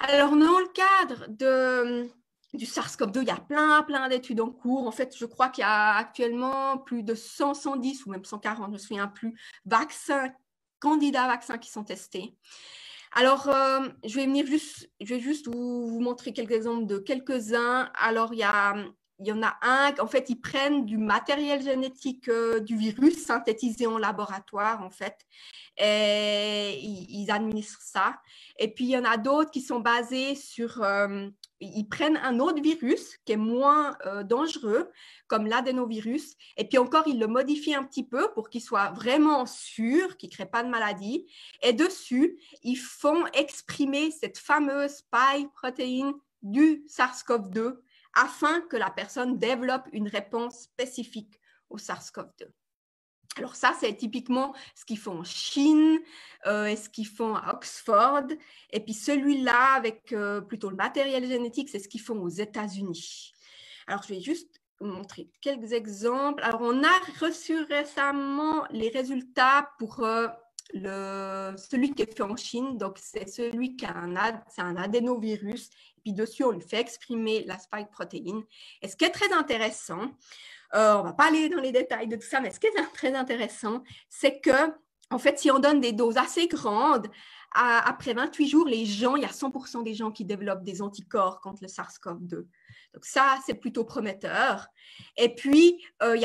Alors, dans le cadre de du SARS-CoV-2, il y a plein, plein d'études en cours. En fait, je crois qu'il y a actuellement plus de 100, 110 ou même 140, je ne me souviens plus, vaccins, candidats vaccins qui sont testés. Alors, euh, je vais venir juste, je vais juste vous, montrer quelques exemples de quelques-uns. Alors, il y a il y en a un, en fait, ils prennent du matériel génétique euh, du virus synthétisé en laboratoire, en fait, et ils, administrent ça. Et puis, il y en a d'autres qui sont basés sur euh, ils prennent un autre virus qui est moins euh, dangereux, comme l'adénovirus, et puis encore, ils le modifient un petit peu pour qu'il soit vraiment sûr, qu'il ne crée pas de maladie. Et dessus, ils font exprimer cette fameuse spike protéine du SARS-CoV-2 afin que la personne développe une réponse spécifique au SARS-CoV-2. Alors ça, c'est typiquement ce qu'ils font en Chine euh, et ce qu'ils font à Oxford. Et puis celui-là, avec euh, plutôt le matériel génétique, c'est ce qu'ils font aux États-Unis. Alors je vais juste vous montrer quelques exemples. Alors on a reçu récemment les résultats pour euh, le, celui qui est fait en Chine. Donc c'est celui qui a un, un adénovirus. Et puis dessus, on lui fait exprimer la spike protéine. Et ce qui est très intéressant, euh, on ne va pas aller dans les détails de tout ça, mais ce qui est très intéressant, c'est que, en fait, si on donne des doses assez grandes, après 28 jours, les gens, il y a 100% des gens qui développent des anticorps contre le SARS-CoV-2. Donc ça, c'est plutôt prometteur. Et puis, euh, il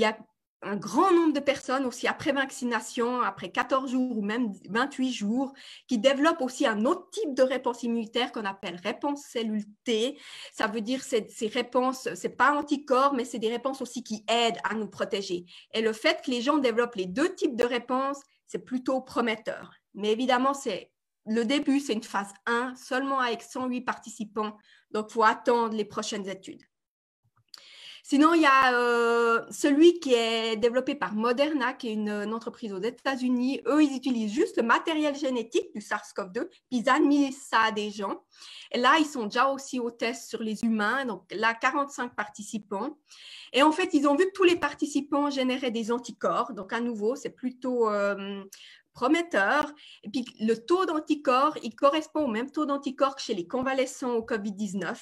y a un grand nombre de personnes aussi après vaccination, après 14 jours ou même 28 jours, qui développent aussi un autre type de réponse immunitaire qu'on appelle réponse cellule T. Ça veut dire ces, ces réponses, c'est pas anticorps, mais c'est des réponses aussi qui aident à nous protéger. Et le fait que les gens développent les deux types de réponses, c'est plutôt prometteur. Mais évidemment, c'est le début, c'est une phase 1, seulement avec 108 participants. Donc, il faut attendre les prochaines études. Sinon, il y a euh, celui qui est développé par Moderna, qui est une, entreprise aux États-Unis. Eux, ils utilisent juste le matériel génétique du SARS-CoV-2, puis ils administrent ça à des gens. Et là, ils sont déjà aussi au test sur les humains, donc là, 45 participants. Et en fait, ils ont vu que tous les participants généraient des anticorps. Donc, à nouveau, c'est plutôt euh, prometteur. Et puis, le taux d'anticorps, il correspond au même taux d'anticorps que chez les convalescents au COVID-19.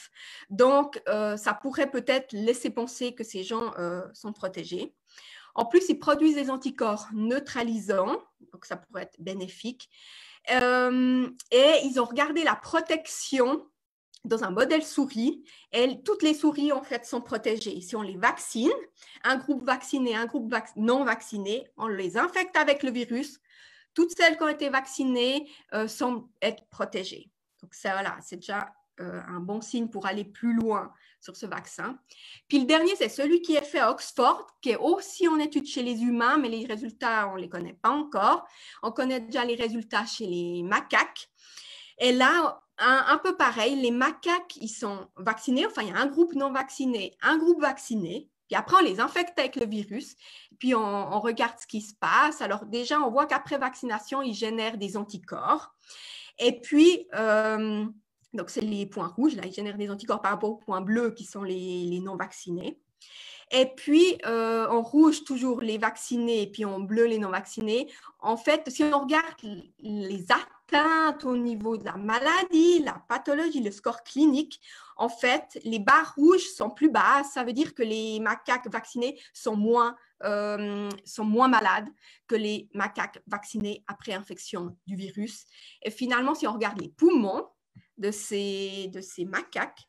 Donc, euh, ça pourrait peut-être laisser penser que ces gens euh, sont protégés. En plus, ils produisent des anticorps neutralisants, donc ça pourrait être bénéfique. Euh, et ils ont regardé la protection dans un modèle souris. toutes les souris, en fait, sont protégées. Si on les vaccine, un groupe vacciné, un groupe non vacciné, on les infecte avec le virus, toutes celles qui ont été vaccinées euh, semblent être protégées. Donc ça, voilà, c'est déjà euh, un bon signe pour aller plus loin sur ce vaccin. Puis le dernier, c'est celui qui est fait à Oxford, qui est aussi en étude chez les humains, mais les résultats, on ne les connaît pas encore. On connaît déjà les résultats chez les macaques. Et là, un peu pareil, les macaques, ils sont vaccinés, enfin, il y a un groupe non vacciné, un groupe vacciné, puis après, on les infecte avec le virus, puis on, regarde ce qui se passe. Alors déjà, on voit qu'après vaccination, ils génèrent des anticorps. Et puis, euh, donc c'est les points rouges, là, ils génèrent des anticorps par rapport aux points bleus qui sont les, non-vaccinés. Et puis, euh, en rouge, toujours les vaccinés, et puis en bleu, les non-vaccinés. En fait, si on regarde les atteintes au niveau de la maladie, la pathologie, le score clinique, en fait, les barres rouges sont plus basses. Ça veut dire que les macaques vaccinés euh, sont moins, malades que les macaques vaccinés après infection du virus. Et finalement, si on regarde les poumons de ces, macaques,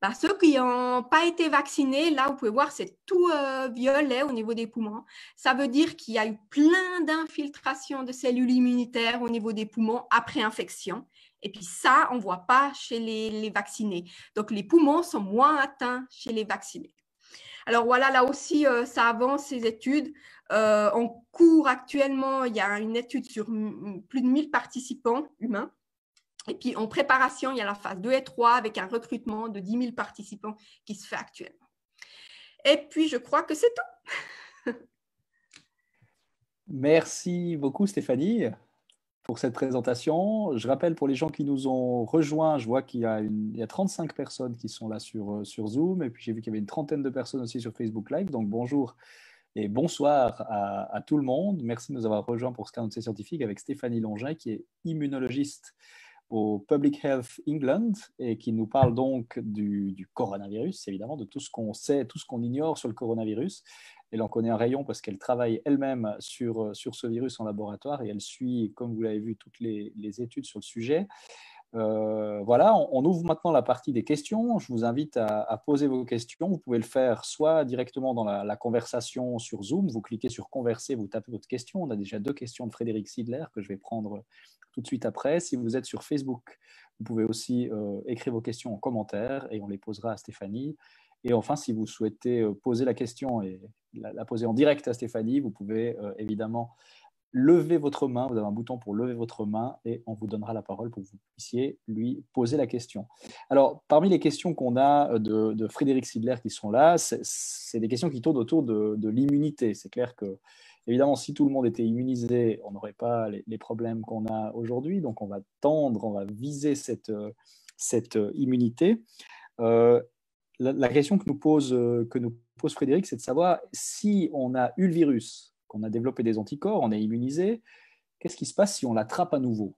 bah, ceux qui n'ont pas été vaccinés, là, vous pouvez voir, c'est tout euh, violet au niveau des poumons. Ça veut dire qu'il y a eu plein d'infiltrations de cellules immunitaires au niveau des poumons après infection. Et puis ça, on ne voit pas chez les, vaccinés. Donc les poumons sont moins atteints chez les vaccinés. Alors voilà, là aussi, euh, ça avance ces études. Euh, en cours actuellement, il y a une étude sur plus de 1000 participants humains. Et puis en préparation, il y a la phase 2 et 3 avec un recrutement de 10 000 participants qui se fait actuellement. Et puis je crois que c'est tout. Merci beaucoup Stéphanie pour cette présentation. Je rappelle pour les gens qui nous ont rejoints, je vois qu'il y, a 35 personnes qui sont là sur, euh, sur Zoom, et puis j'ai vu qu'il y avait une trentaine de personnes aussi sur Facebook Live. Donc bonjour et bonsoir à, tout le monde. Merci de nous avoir rejoints pour ce de ces scientifiques avec Stéphanie Longin, qui est immunologiste au Public Health England et qui nous parle donc du, du coronavirus, évidemment, de tout ce qu'on sait, tout ce qu'on ignore sur le coronavirus elle en connaît un rayon parce qu'elle travaille elle-même euh, sur, ce virus en laboratoire et elle suit, comme vous l'avez vu, toutes les, études sur le sujet. Euh, voilà, on, ouvre maintenant la partie des questions. Je vous invite à, poser vos questions. Vous pouvez le faire soit directement dans la, conversation sur Zoom, vous cliquez sur converser, vous tapez votre question. On a déjà deux questions de Frédéric Sidler que je vais prendre tout de suite après. Si vous êtes sur Facebook, vous pouvez aussi euh, écrire vos questions en commentaire et on les posera à Stéphanie. Et enfin, si vous souhaitez euh, poser la question et la, poser en direct à Stéphanie, vous pouvez euh, évidemment lever votre main. Vous avez un bouton pour lever votre main et on vous donnera la parole pour que vous puissiez lui poser la question. Alors, parmi les questions qu'on a euh, de, Frédéric Sidler qui sont là, c'est des questions qui tournent autour de, l'immunité. C'est clair que, évidemment, si tout le monde était immunisé, on n'aurait pas les, problèmes qu'on a aujourd'hui. Donc, on va tendre, on va viser cette, cette immunité la, question que nous pose, euh, que nous pose Frédéric, c'est de savoir si on a eu le virus, qu'on a développé des anticorps, on est immunisé, qu'est-ce qui se passe si on l'attrape à nouveau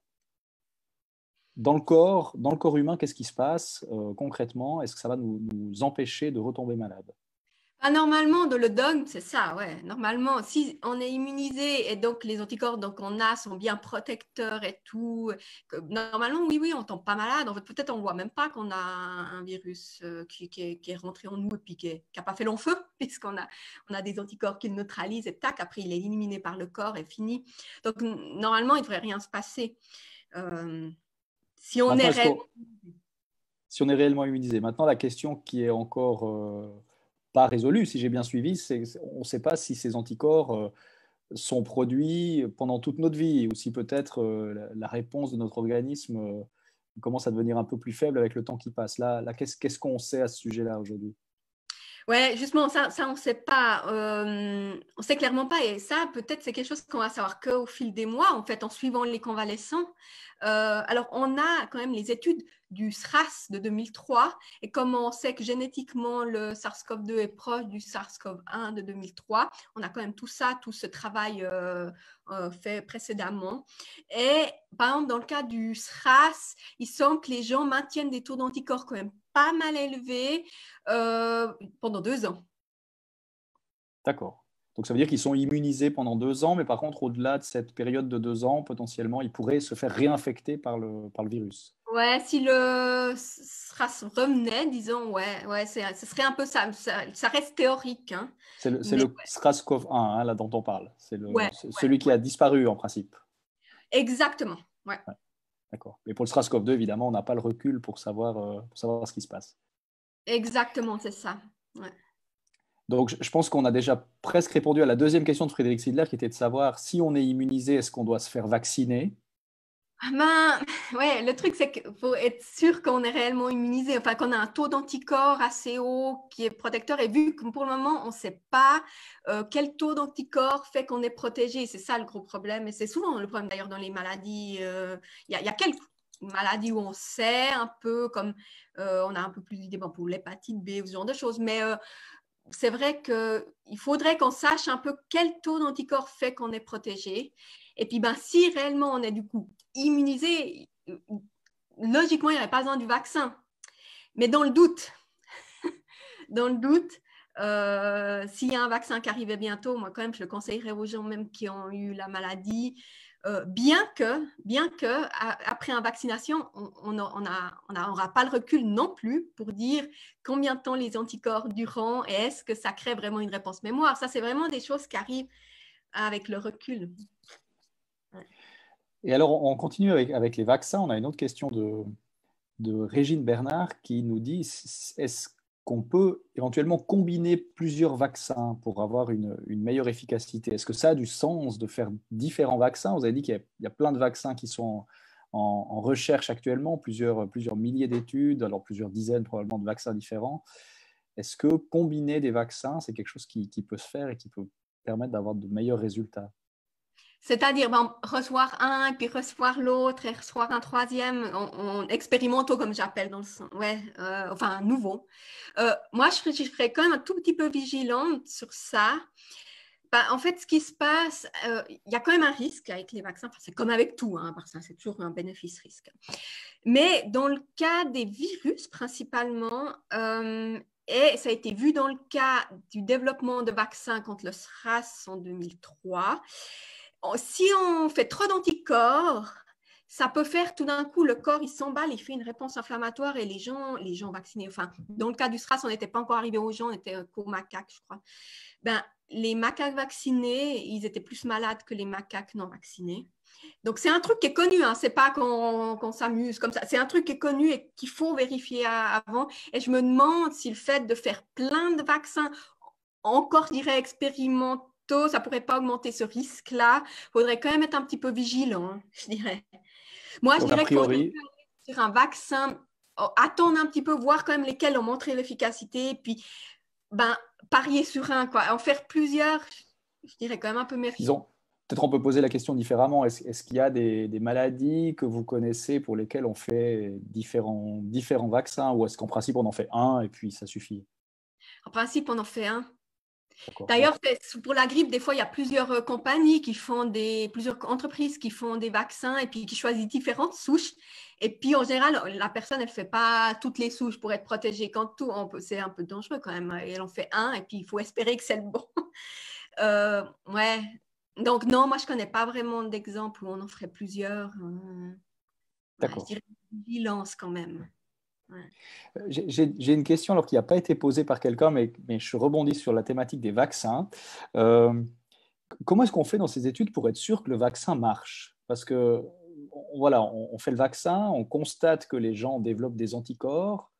dans le corps, dans le corps humain, qu'est-ce qui se passe euh, concrètement Est-ce que ça va nous empêcher de retomber malade ah, normalement, de le dogme, c'est ça, ouais. Normalement, si on est immunisé et donc les anticorps donc a sont bien protecteurs et tout, normalement, oui, oui, on tombe pas malade. En fait, peut-être on voit même pas qu'on a un virus euh, qui, qui, est, rentré en nous et qui, n'a pas fait long feu, puisqu'on a, on a des anticorps qui le neutralisent et tac, après il est éliminé par le corps et fini. Donc, normalement, il devrait rien se passer. Euh, si on est réellement... Si on est réellement immunisé. Maintenant, la question qui est encore... Euh, pas Si j'ai bien suivi, c'est on ne sait pas si ces anticorps euh, sont produits pendant toute notre vie ou si peut-être euh, la réponse de notre organisme euh, commence à devenir un peu plus faible avec le temps qui passe. Là, là qu'est-ce qu'on sait à ce sujet-là aujourd'hui Ouais, justement, ça, on ne sait pas, on sait clairement pas, et ça, peut-être, c'est quelque chose qu'on va savoir qu'au fil des mois, en fait, en suivant les convalescents. alors, on a quand même les études du SRAS de 2003 et comme on sait que génétiquement le SARS-CoV-2 est proche du SARS-CoV-1 de 2003, on a quand même tout ça, tout ce travail euh, euh, fait précédemment. Et par exemple, dans le cas du SRAS, il semble que les gens maintiennent des taux d'anticorps quand même pas mal élevés euh, pendant deux ans. D'accord. Donc ça veut dire qu'ils sont immunisés pendant deux ans, mais par contre, au-delà de cette période de deux ans, potentiellement, ils pourraient se faire réinfecter par le virus. Ouais, si le SRAS revenait, disons, ouais, ouais, ce serait un peu ça. Ça, reste théorique. Hein. C'est le, le 1, hein, là dont on parle. C'est celui qui a disparu en principe. Exactement. Ouais. D'accord. Mais pour le cov 2, évidemment, on n'a pas le recul pour savoir, euh, savoir ce qui se passe. Exactement, c'est ça. Donc, je pense qu'on a déjà presque répondu à la deuxième question de Frédéric Sidler, qui était de savoir si on est immunisé, est-ce qu'on doit se faire vacciner ah ben, ouais, le truc, c'est qu'il faut être sûr qu'on est réellement immunisé, enfin qu'on a un taux d'anticorps assez haut qui est protecteur. Et vu que pour le moment, on ne sait pas euh, quel taux d'anticorps fait qu'on est protégé, c'est ça le gros problème. Et c'est souvent le problème d'ailleurs dans les maladies. Euh, il y, a quelques maladies où on sait un peu, comme euh, on a un peu plus d'idées pour l'hépatite B ou ce genre de choses, mais c'est vrai qu'il faudrait qu'on sache un peu quel taux d'anticorps fait qu'on est protégé. Et puis, ben, si réellement on est du coup Immunisé, logiquement, il n'y aurait pas besoin du vaccin. Mais dans le doute, dans le doute, euh, s'il y a un vaccin qui arrivait bientôt, moi quand même, je le conseillerais aux gens même qui ont eu la maladie, euh, bien que, bien que après une vaccination, on n'aura pas le recul non plus pour dire combien de temps les anticorps dureront et est-ce que ça crée vraiment une réponse mémoire. Ça, c'est vraiment des choses qui arrivent avec le recul. Et alors, on continue avec, les vaccins. On a une autre question de, Régine Bernard qui nous dit est-ce qu'on peut éventuellement combiner plusieurs vaccins pour avoir une, meilleure efficacité Est-ce que ça a du sens de faire différents vaccins Vous avez dit qu'il y, a plein de vaccins qui sont en, recherche actuellement, plusieurs, milliers d'études, alors plusieurs dizaines probablement de vaccins différents. Est-ce que combiner des vaccins, c'est quelque chose qui peut se faire et qui peut permettre d'avoir de meilleurs résultats c'est-à-dire, recevoir un, puis recevoir l'autre, et recevoir un troisième, on, expérimentaux, comme j'appelle dans le sens, ouais, euh, enfin, nouveau. Euh, moi, je, serais quand même un tout petit peu vigilante sur ça. Ben, en fait, ce qui se passe, euh, il y a quand même un risque avec les vaccins, c'est comme avec tout, hein, parce que c'est toujours un bénéfice-risque. Mais dans le cas des virus principalement, et ça a été vu dans le cas du développement de vaccins contre le SRAS en 2003, Oh, si on fait trop d'anticorps, ça peut faire tout d'un coup, le corps, il s'emballe, il fait une réponse inflammatoire et les gens, les gens vaccinés, enfin, dans le cas du SRAS, on n'était pas encore arrivé aux gens, on était qu'aux macaque je crois. Ben, les macaques vaccinés, ils étaient plus malades que les macaques non vaccinés. Donc, c'est un truc qui est connu, hein. c'est pas qu'on s'amuse comme ça, c'est un truc qui est connu et qu'il faut vérifier avant. Et je me demande si le fait de faire plein de vaccins, encore, je dirais, expérimentés, ça ne pourrait pas augmenter ce risque-là. Il faudrait quand même être un petit peu vigilant, je dirais. Moi, je dirais qu'il faudrait sur un vaccin, oh, attendre un petit peu, voir quand même lesquels ont montré l'efficacité, et puis ben, parier sur un, quoi. en faire plusieurs, je dirais quand même un peu méfiant. Peut-être on peut poser la question différemment. Est-ce qu'il y a des, des, maladies que vous connaissez pour lesquelles on fait différents, différents vaccins ou est-ce qu'en principe on en fait un et puis ça suffit En principe on en fait un. D'ailleurs, pour la grippe, des fois, il y a plusieurs euh, compagnies qui font des, plusieurs entreprises qui font des vaccins et puis qui choisissent différentes souches. Et puis, en général, la personne, elle ne fait pas toutes les souches pour être protégée. Quand tout, c'est un peu dangereux quand même. Hein. elle en fait un et puis il faut espérer que c'est le bon. Euh, ouais. Donc, non, moi, je ne connais pas vraiment d'exemple où on en ferait plusieurs. Euh, D'accord. je dirais quand même. Euh, j'ai une question alors qui n'a pas été posée par quelqu'un, mais, je rebondis sur la thématique des vaccins. Euh, comment est-ce qu'on fait dans ces études pour être sûr que le vaccin marche Parce que voilà, on, fait le vaccin, on constate que les gens développent des anticorps,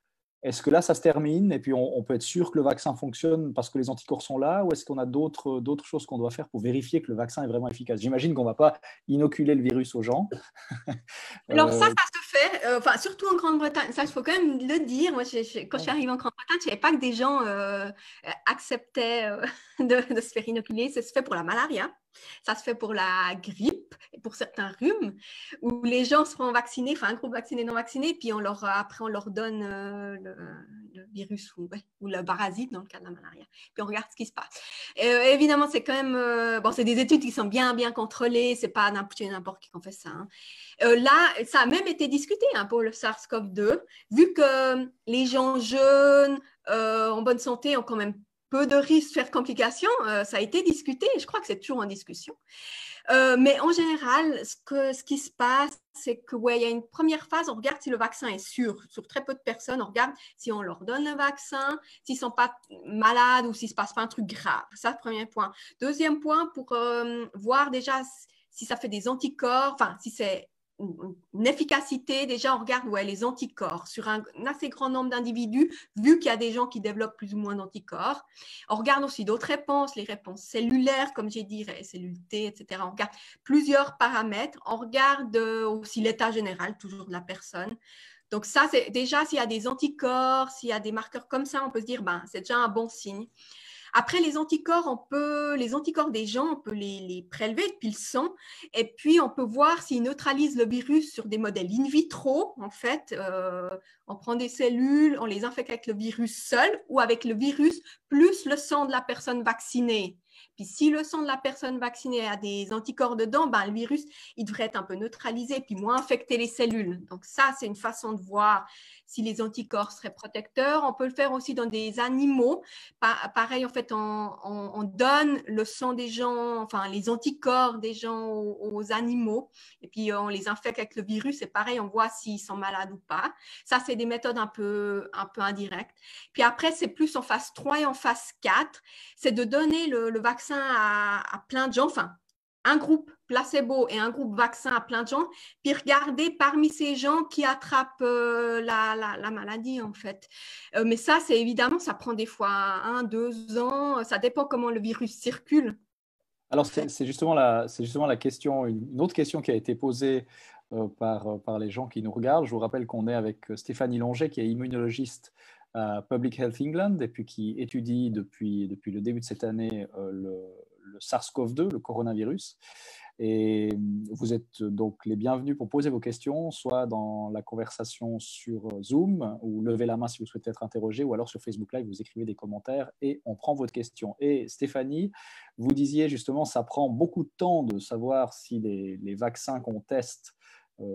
est-ce que là, ça se termine et puis on, peut être sûr que le vaccin fonctionne parce que les anticorps sont là ou est-ce qu'on a d'autres choses qu'on doit faire pour vérifier que le vaccin est vraiment efficace J'imagine qu'on ne va pas inoculer le virus aux gens. Alors ça, euh, ça se fait, euh, surtout en Grande-Bretagne. Ça, il faut quand même le dire. Moi, quand je suis arrivée en Grande-Bretagne, je ne savais pas que des gens euh, acceptaient de, se faire inoculer. Ça se fait pour la malaria. Ça se fait pour la grippe et pour certains rhumes, où les gens seront vaccinés, enfin un groupe vacciné, non vacciné, puis on leur, après on leur donne euh, le, virus ou, ou, le parasite dans le cas de la malaria. Puis on regarde ce qui se passe. Euh, évidemment, c'est quand même, euh, bon, c'est des études qui sont bien, bien contrôlées, c'est pas n'importe qui en fait ça. Hein. là, ça a même été discuté hein, pour le SARS-CoV-2, vu que les gens jeunes, en bonne santé, ont quand même peu de risques, faire complications, euh, ça a été discuté et je crois que c'est toujours en discussion. Euh, mais en général, ce, que, ce qui se passe, c'est que ouais, il y a une première phase, on regarde si le vaccin est sûr. Sur très peu de personnes, on regarde si on leur donne un vaccin, s'ils ne sont pas malades ou s'il ne se passe pas un truc grave. Ça, premier point. Deuxième point, pour euh, voir déjà si ça fait des anticorps, enfin, si c'est une efficacité, déjà on regarde ouais, les anticorps sur un, assez grand nombre d'individus, vu qu'il y a des gens qui développent plus ou moins d'anticorps. On regarde aussi d'autres réponses, les réponses cellulaires, comme j'ai dit, cellules T, etc. On regarde plusieurs paramètres. On regarde euh, aussi l'état général, toujours de la personne. Donc ça, c'est déjà s'il y a des anticorps, s'il y a des marqueurs comme ça, on peut se dire, ben, c'est déjà un bon signe. Après, les anticorps, on peut, les anticorps des gens, on peut les, prélever depuis le sang et puis on peut voir s'ils neutralisent le virus sur des modèles in vitro. En fait, euh, on prend des cellules, on les infecte avec le virus seul ou avec le virus plus le sang de la personne vaccinée. Puis si le sang de la personne vaccinée a des anticorps dedans, ben, le virus, il devrait être un peu neutralisé, puis moins infecter les cellules. Donc ça, c'est une façon de voir si les anticorps seraient protecteurs. On peut le faire aussi dans des animaux. pareil, en fait, on, donne le sang des gens, enfin les anticorps des gens aux, animaux, et puis on les infecte avec le virus. Et pareil, on voit s'ils sont malades ou pas. Ça, c'est des méthodes un peu, un peu indirectes. Puis après, c'est plus en phase 3 et en phase 4, c'est de donner le, vaccin à plein de gens, enfin un groupe placebo et un groupe vaccin à plein de gens, puis regarder parmi ces gens qui attrapent euh, la, la, maladie, en fait. Euh, mais ça, c'est évidemment, ça prend des fois un, deux ans, ça dépend comment le virus circule. Alors, c'est justement, justement la question, une autre question qui a été posée euh, par, par les gens qui nous regardent. Je vous rappelle qu'on est avec Stéphanie Longer, qui est immunologiste à Public Health England et puis qui étudie depuis, depuis le début de cette année le, le SARS-CoV-2, le coronavirus. Et mm, vous êtes euh, donc les bienvenus pour poser vos questions, soit dans la conversation sur euh, Zoom, ou lever la main si vous souhaitez être interrogé, ou alors sur Facebook Live, vous écrivez des commentaires et on prend votre question. Et Stéphanie, vous disiez justement, ça prend beaucoup de temps de savoir si les, les vaccins qu'on teste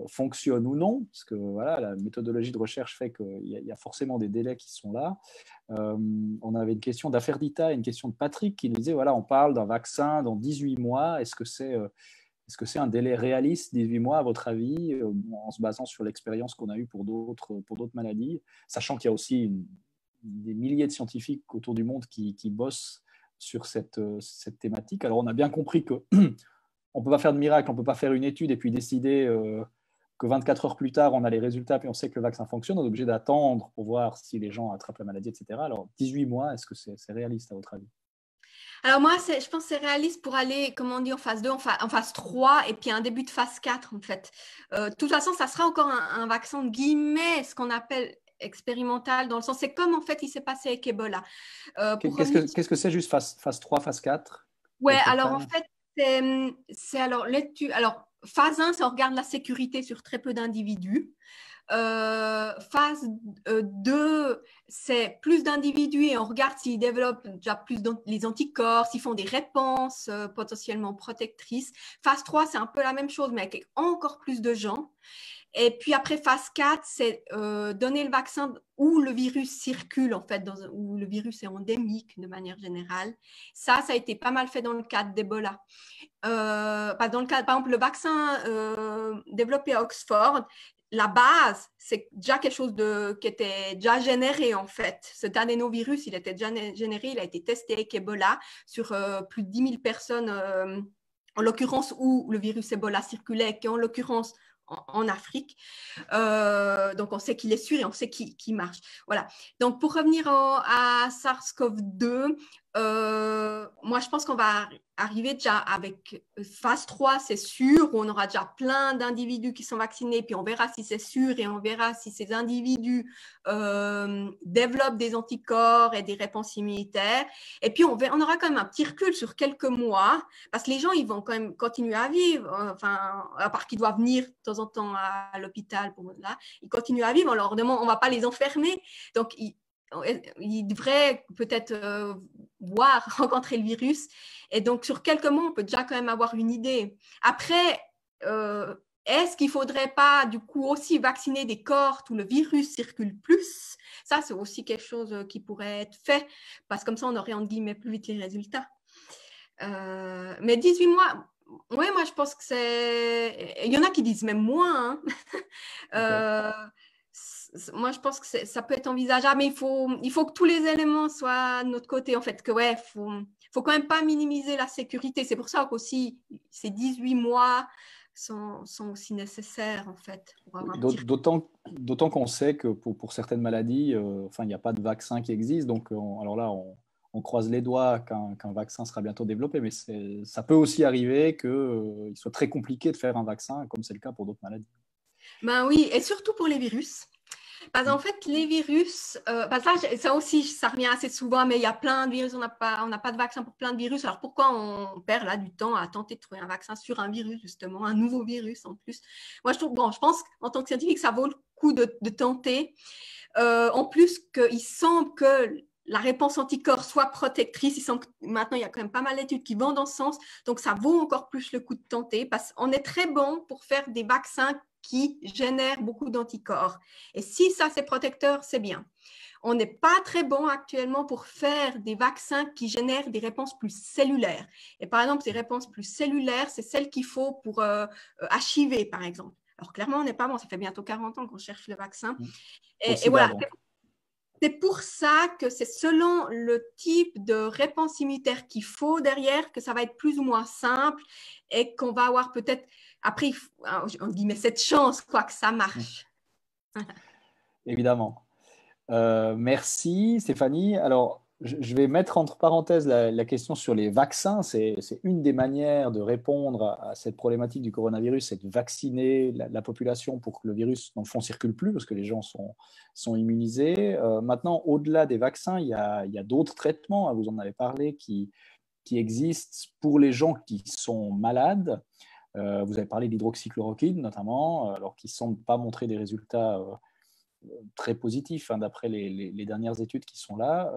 fonctionne ou non, parce que voilà, la méthodologie de recherche fait qu'il y, a forcément des délais qui sont là. Euh, on avait une question d'Aferdita et une question de Patrick qui nous disait, voilà, on parle d'un vaccin dans 18 mois, est-ce que c'est... Euh, est-ce que c'est un délai réaliste, 18 mois, à votre avis, euh, en se basant sur l'expérience qu'on a eue pour d'autres, pour d'autres maladies, sachant qu'il y a aussi des milliers de scientifiques autour du monde qui, qui bossent sur cette, cette thématique. Alors, on a bien compris que on ne peut pas faire de miracle, on ne peut pas faire une étude et puis décider euh, que 24 heures plus tard, on a les résultats, puis on sait que le vaccin fonctionne. On est obligé d'attendre pour voir si les gens attrapent la maladie, etc. Alors, 18 mois, est-ce que c'est réaliste à votre avis alors moi, je pense que c'est réaliste pour aller, comme on dit, en phase 2, en, en, phase 3 et puis un début de phase 4, en fait. Euh, de toute façon, ça sera encore un, vaccin, de guillemets, ce qu'on appelle expérimental, dans le sens, c'est comme en fait il s'est passé avec Ebola. Euh, qu'est-ce que c'est juste phase, phase 3, phase 4 Ouais, alors en fait, c'est alors, phase 1, ça regarde la sécurité sur très peu d'individus. Euh, phase 2, euh, c'est plus d'individus et on regarde s'ils développent déjà plus les anticorps, s'ils font des réponses euh, potentiellement protectrices. Phase 3, c'est un peu la même chose, mais avec encore plus de gens. Et puis après, phase 4, c'est euh, donner le vaccin où le virus circule, en fait, dans, où le virus est endémique de manière générale. Ça, ça a été pas mal fait dans le cadre d'Ebola. Euh, dans le par exemple, le vaccin euh, développé à Oxford, la base, c'est déjà quelque chose de, qui était déjà généré en fait. Cet adénovirus, il était déjà généré, il a été testé avec Ebola sur plus de 10 000 personnes, en l'occurrence où le virus Ebola circulait, qui en l'occurrence en, Afrique. Euh, donc on sait qu'il est sûr et on sait qu'il marche. Voilà. Donc pour revenir à SARS-CoV-2, euh, moi, je pense qu'on va arriver déjà avec euh, phase 3, c'est sûr. On aura déjà plein d'individus qui sont vaccinés, puis on verra si c'est sûr et on verra si ces individus euh, développent des anticorps et des réponses immunitaires. Et puis, on, on aura quand même un petit recul sur quelques mois, parce que les gens, ils vont quand même continuer à vivre. Enfin, à part qu'ils doivent venir de temps en temps à l'hôpital, pour là, ils continuent à vivre. On on ne va pas les enfermer. Donc, ils, Oh, il devrait peut-être euh, voir, rencontrer le virus. Et donc, sur quelques mois, on peut déjà quand même avoir une idée. Après, euh, est-ce qu'il ne faudrait pas, du coup, aussi vacciner des corps où le virus circule plus Ça, c'est aussi quelque chose euh, qui pourrait être fait, parce que comme ça, on aurait, entre guillemets, plus vite les résultats. mais 18 mois, oui, moi, je pense que c'est... Il y en a qui disent même moins. Hein. moi, je pense que ça peut être envisageable, mais il faut, il faut que tous les éléments soient de notre côté, en fait, que ouais, faut, faut quand même pas minimiser la sécurité. C'est pour ça qu'aussi, ces 18 mois sont, aussi nécessaires, en fait. D'autant qu'on sait que pour, pour certaines maladies, euh, enfin, il n'y a pas de vaccin qui existe, donc euh, alors là, on, croise les doigts qu'un vaccin sera bientôt développé, mais ça peut aussi arriver qu'il euh, soit très compliqué de faire un vaccin, comme c'est le cas pour d'autres maladies. Ben oui, et surtout pour les virus. Parce qu'en fait, les virus, euh, ça, ça, aussi, ça revient assez souvent, mais il y a plein de virus, on n'a pas, pas de vaccin pour plein de virus. Alors pourquoi on perd là du temps à tenter de trouver un vaccin sur un virus, justement, un nouveau virus en plus Moi, je, trouve, bon, je pense qu'en tant que scientifique, ça vaut le coup de, tenter. Euh, en plus, il semble que la réponse anticorps soit protectrice. Il semble que maintenant, il y a quand même pas mal d'études qui vont dans ce sens. Donc, ça vaut encore plus le coup de tenter parce qu'on est très bon pour faire des vaccins qui génèrent beaucoup d'anticorps. Et si ça, c'est protecteur, c'est bien. On n'est pas très bon actuellement pour faire des vaccins qui génèrent des réponses plus cellulaires. Et par exemple, ces réponses plus cellulaires, c'est celles qu'il faut pour euh, euh HIV, par exemple. Alors clairement, on n'est pas bon. Ça fait bientôt 40 ans qu'on cherche le vaccin. Mmh. et voilà. C'est pour ça que c'est selon le type de réponse immunitaire qu'il faut derrière que ça va être plus ou moins simple et qu'on va avoir peut-être après, on dit, mais cette chance, quoi, que ça marche. Mmh. Évidemment. Euh, merci Stéphanie. Alors, je vais mettre entre parenthèses la, question sur les vaccins. C'est une des manières de répondre à, cette problématique du coronavirus, c'est de vacciner la, population pour que le virus, dans le circule plus, parce que les gens sont, immunisés. Euh, maintenant, au-delà des vaccins, il y a, d'autres traitements, hein, vous en avez parlé, qui existent pour les gens qui sont malades. Euh, vous avez parlé l'hydroxychloroquine notamment, euh, alors qu'ils ne semble pas montrer des résultats euh, très positifs hein, d'après les, dernières études qui sont là.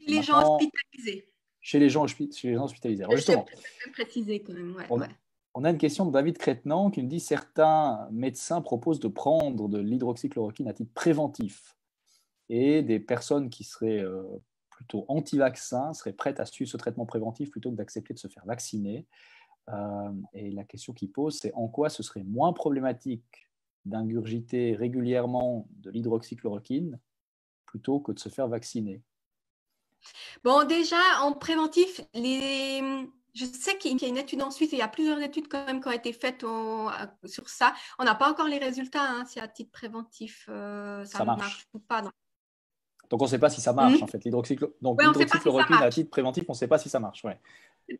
Chez les gens hospitalisés. Chez les gens, chez hospitalisés. quand même. on, a une question de David Crétenant qui nous dit certains médecins proposent de prendre de l'hydroxychloroquine à titre préventif et des personnes qui seraient plutôt anti-vaccins seraient prêtes à suivre ce traitement préventif plutôt que d'accepter de se faire vacciner. Euh, et la question qu'il pose, c'est en quoi ce serait moins problématique d'ingurgiter régulièrement de l'hydroxychloroquine plutôt que de se faire vacciner Bon, déjà, en préventif, je sais qu'il y a une étude en Suisse, il y a plusieurs études quand même qui ont été faites euh, sur ça. On n'a pas encore les résultats, hein, si à titre préventif, euh, ça, marche. ou pas. Donc, on ne sait pas si ça marche, mm. en fait. L'hydroxychloroquine, à titre préventif, on ne sait pas si ça marche.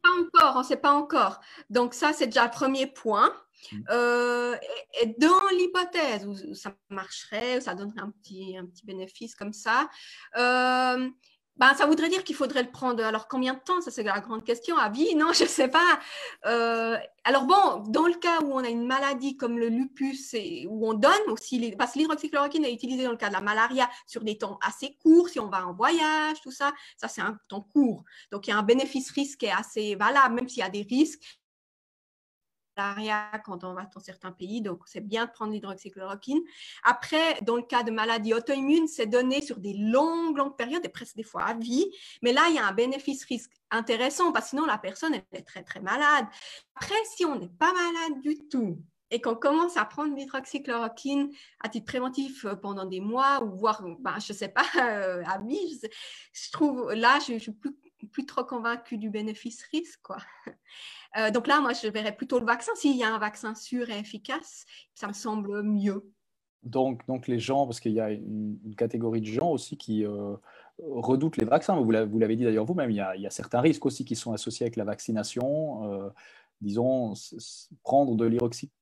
Pas encore, on hein, ne sait pas encore. Donc ça, c'est déjà le premier point. Mm. Euh, et, dans l'hypothèse où, ça marcherait, où ça donnerait un petit, un petit bénéfice comme ça, euh, bah, ça voudrait dire qu'il faudrait le prendre. Alors, combien de temps Ça, c'est la grande question. À vie Non, je ne sais pas. Euh, alors, bon, dans le cas où on a une maladie comme le lupus, et où on donne aussi, les, parce que l'hydroxychloroquine est utilisée dans le cas de la malaria sur des temps assez courts, si on va en voyage, tout ça, ça, c'est un temps court. Donc, il y a un bénéfice-risque qui est assez valable, même s'il y a des risques quand on va dans certains pays, donc c'est bien de prendre l'hydroxychloroquine. Après, dans le cas de maladies auto-immunes, c'est donné sur des longues, longues périodes, et presque des fois à vie, mais là, il y a un bénéfice-risque intéressant, parce que sinon la personne elle est très, très malade. Après, si on n'est pas malade du tout, et qu'on commence à prendre l'hydroxychloroquine à titre préventif euh, pendant des mois ou voire, ben, je ne sais pas, euh, à vie, je, trouve, là, je, je, suis plus plus trop convaincu du bénéfice-risque. Quoi. Euh, donc là, moi, je verrais plutôt le vaccin. S'il y a un vaccin sûr et efficace, ça me semble mieux. Donc, donc les gens, parce qu'il y a une, catégorie de gens aussi qui euh, redoutent les vaccins. Vous l'avez dit d'ailleurs vous-même, il, il, y a certains risques aussi qui sont associés avec la vaccination. Euh, disons, prendre de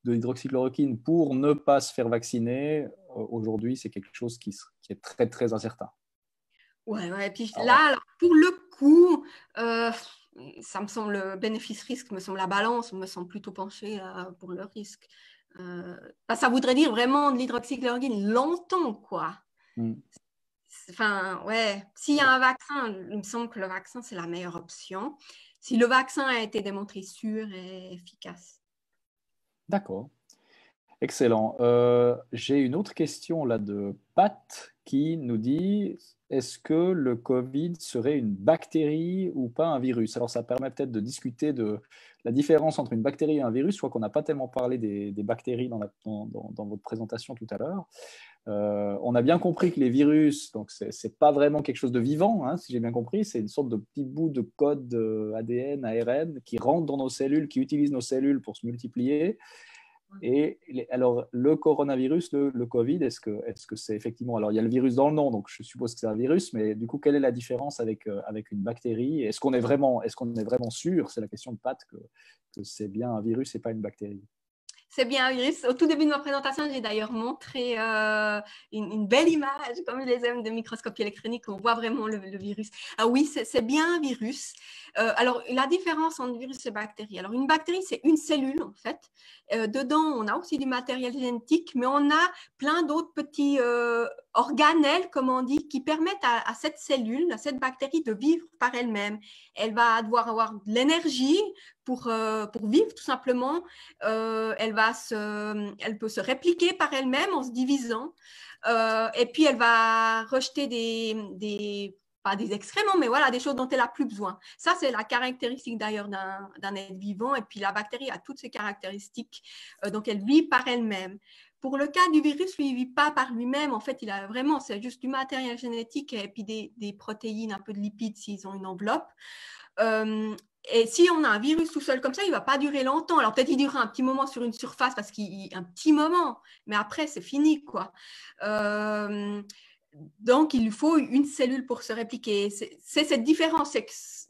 l'hydroxychloroquine pour ne pas se faire vacciner, aujourd'hui, c'est quelque chose qui, est très, très incertain. Ouais, ouais. Et puis là, pour le euh, ça me semble, le bénéfice-risque me semble la balance, me semble plutôt penché euh, pour le risque. Euh, ça voudrait dire vraiment de l'hydroxychloroquine longtemps, quoi. Mm. enfin, ouais, s'il y a un vaccin, il me semble que le vaccin, c'est la meilleure option. Si le vaccin a été démontré sûr et efficace. D'accord. Excellent. Euh, j'ai une autre question là de Pat qui nous dit est-ce que le Covid serait une bactérie ou pas un virus Alors ça permet peut-être de discuter de la différence entre une bactérie et un virus. soit qu'on n'a pas tellement parlé des, bactéries dans, dans, votre présentation tout à l'heure. Euh, on a bien compris que les virus, donc c'est pas vraiment quelque chose de vivant, hein, si j'ai bien compris, c'est une sorte de petit bout de code euh, ADN, ARN qui rentre dans nos cellules, qui utilise nos cellules pour se multiplier et alors, le coronavirus, le, Covid, est-ce que c'est -ce effectivement. Alors, il y a le virus dans le nom, donc je suppose que c'est un virus, mais du coup, quelle est la différence avec, euh, une bactérie Est-ce qu'on est, vraiment, est, est vraiment sûr C'est la question de Pat que c'est bien un virus et pas une bactérie. C'est bien, virus. Au tout début de ma présentation, j'ai d'ailleurs montré euh, une, belle image, comme je les aime, de microscopie électronique. On voit vraiment le, le virus. Ah oui, c'est bien un virus. Euh, alors, la différence entre virus et bactéries. Alors, une bactérie, c'est une cellule, en fait. Euh, dedans, on a aussi du matériel génétique, mais on a plein d'autres petits organelles, comme on dit, qui permettent à, cette cellule, à cette bactérie de vivre par elle-même. Elle va devoir avoir de l'énergie pour, euh, pour vivre tout simplement. Euh, elle, va se, elle peut se répliquer par elle-même en se divisant. Euh, et puis elle va rejeter des, pas des excréments, mais voilà, des choses dont elle n'a plus besoin. Ça, c'est la caractéristique d'ailleurs d'un être vivant. Et puis la bactérie a toutes ces caractéristiques, donc elle vit par elle-même. Pour le cas du virus, lui, il ne vit pas par lui-même. En fait, il a vraiment, c'est juste du matériel génétique et puis des, protéines, un peu de lipides s'ils ont une enveloppe. et si on a un virus tout seul comme ça, il ne va pas durer longtemps. Alors peut-être il durera un petit moment sur une surface parce qu'il un petit moment, mais après c'est fini quoi. donc il lui faut une cellule pour se répliquer. C'est cette différence,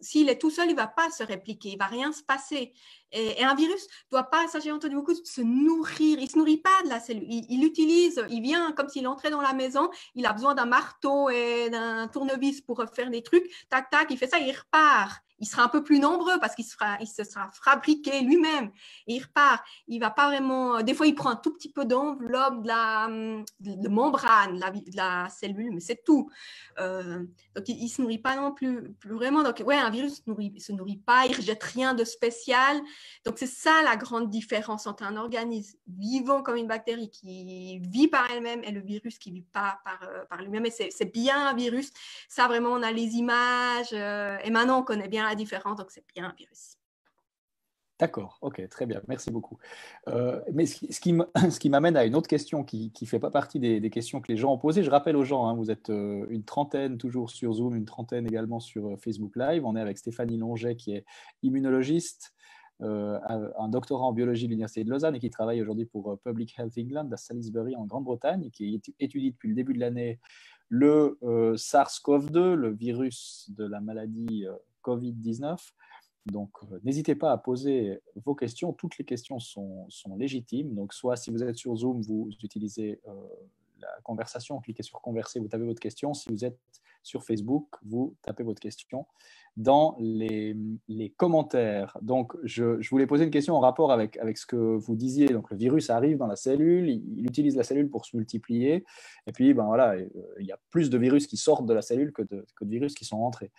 s'il est tout seul, il ne va pas se répliquer, il ne va rien se passer. Et, un virus ne doit pas, ça j'ai entendu beaucoup, se nourrir. Il ne se nourrit pas de la cellule. Il, il utilise, il vient comme s'il entrait dans la maison, il a besoin d'un marteau et d'un tournevis pour faire des trucs. Tac, tac, il fait ça, il repart il sera un peu plus nombreux parce qu'il se, il se sera fabriqué lui-même et il repart. Il va pas vraiment. Euh, des fois, il prend un tout petit peu d'enveloppe de la euh, membrane, de la, de la, cellule, mais c'est tout. Euh, donc, il, ne se nourrit pas non plus, plus vraiment. Donc, ouais, un virus ne nourrit, se nourrit pas, il rejette rien de spécial. Donc, c'est ça la grande différence entre un organisme vivant comme une bactérie qui vit par elle-même et le virus qui vit pas par, par lui-même. Et c'est bien un virus. Ça, vraiment, on a les images. et maintenant, on connaît bien différent, donc c'est bien un virus. D'accord, ok, très bien, merci beaucoup. Euh, mais ce qui, m'amène à une autre question qui ne fait pas partie des, questions que les gens ont posées. Je rappelle aux gens, hein, vous êtes euh, une trentaine toujours sur Zoom, une trentaine également sur euh, Facebook Live. On est avec Stéphanie Longet qui est immunologiste, un doctorat en biologie de l'Université de Lausanne et qui travaille aujourd'hui pour Public Health England à Salisbury en Grande-Bretagne, qui étudie depuis le début de l'année le SARS-CoV-2, le virus de la maladie Covid-19. Donc, euh, n'hésitez pas à poser vos questions. Toutes les questions sont, légitimes. Donc, soit si vous êtes sur Zoom, vous utilisez euh, la conversation, cliquez sur converser, vous tapez votre question. Si vous êtes sur Facebook, vous tapez votre question dans les, commentaires. Donc, je, voulais poser une question en rapport avec, avec ce que vous disiez. Donc, le virus arrive dans la cellule, il, utilise la cellule pour se multiplier. Et puis, ben voilà, euh, il y a plus de virus qui sortent de la cellule que de, que de virus qui sont rentrés.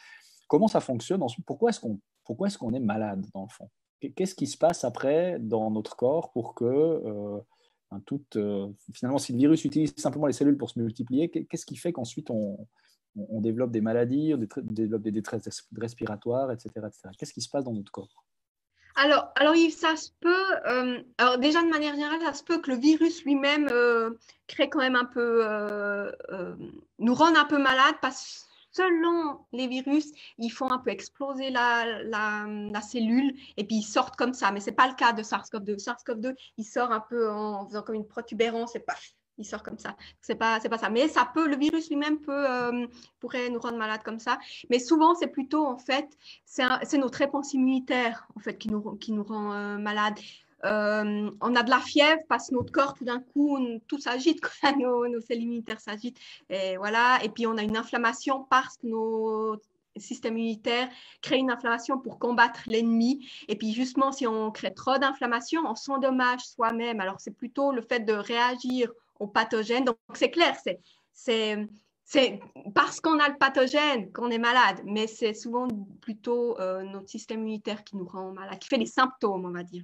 Comment ça fonctionne Pourquoi est-ce qu'on pourquoi est-ce qu'on est malade dans le fond Qu'est-ce qui se passe après dans notre corps pour que euh, euh, finalement si le virus utilise simplement les cellules pour se multiplier, qu'est-ce qui fait qu'ensuite on, développe des maladies, on développe des détresses respiratoires, etc. etc. Qu'est-ce qui se passe dans notre corps alors, alors ça se peut. Euh, alors déjà de manière générale, ça se peut que le virus lui-même euh, crée quand même un peu, nous rende un peu malade parce selon les virus, ils font un peu exploser la, la, cellule et puis ils sortent comme ça. Mais ce n'est pas le cas de SARS-CoV-2. SARS-COV-2, il sort un peu en faisant comme une protubérance et paf, il sort comme ça. C'est pas, c'est pas ça. Mais ça peut, le virus lui-même peut, euh, pourrait nous rendre malade comme ça. Mais souvent, c'est plutôt en fait, c'est, notre réponse immunitaire en fait qui nous, qui nous rend euh, malade. Euh, on a de la fièvre parce que notre corps, tout d'un coup, tout s'agite, nos, nos, cellules immunitaires s'agitent. Et voilà. Et puis, on a une inflammation parce que nos système immunitaire crée une inflammation pour combattre l'ennemi. Et puis justement, si on crée trop d'inflammation, on s'endommage soi-même. Alors c'est plutôt le fait de réagir au pathogène. Donc c'est clair, c'est, parce qu'on a le pathogène qu'on est malade, mais c'est souvent plutôt euh, notre système immunitaire qui nous rend malade, qui fait les symptômes, on va dire.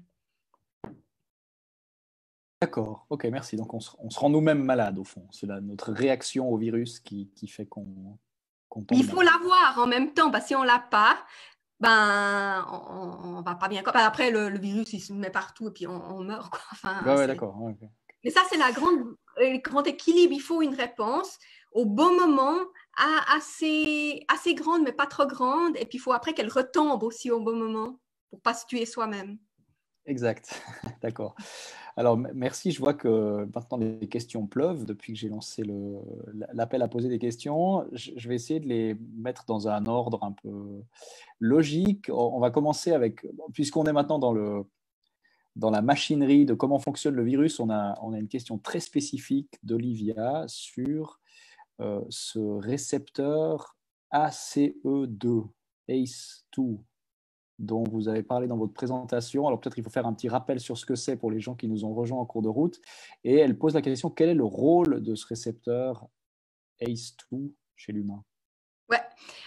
D'accord, ok, merci. Donc on se, rend nous-mêmes malades au fond. C'est notre réaction au virus qui, fait qu'on... Qu Il faut l'avoir en même temps, parce si on l'a pas, ben, on, ne va pas bien. Après, le, virus, il se met partout et puis on, meurt. Mais ça, c'est la grande, le euh, grand équilibre. Il faut une réponse au bon moment, assez, assez grande, mais pas trop grande. Et puis, il faut après qu'elle retombe aussi au bon moment pour pas se tuer soi-même. Exact, d'accord. Alors merci, je vois que maintenant les questions pleuvent depuis que j'ai lancé l'appel à poser des questions. Je vais essayer de les mettre dans un ordre un peu logique. On va commencer avec, puisqu'on est maintenant dans, le, dans la machinerie de comment fonctionne le virus, on a, une question très spécifique d'Olivia sur euh, ce récepteur ACE2, ACE2 dont vous avez parlé dans votre présentation. Alors peut-être il faut faire un petit rappel sur ce que c'est pour les gens qui nous ont rejoints en cours de route. Et elle pose la question, quel est le rôle de ce récepteur ACE2 chez l'humain Ouais.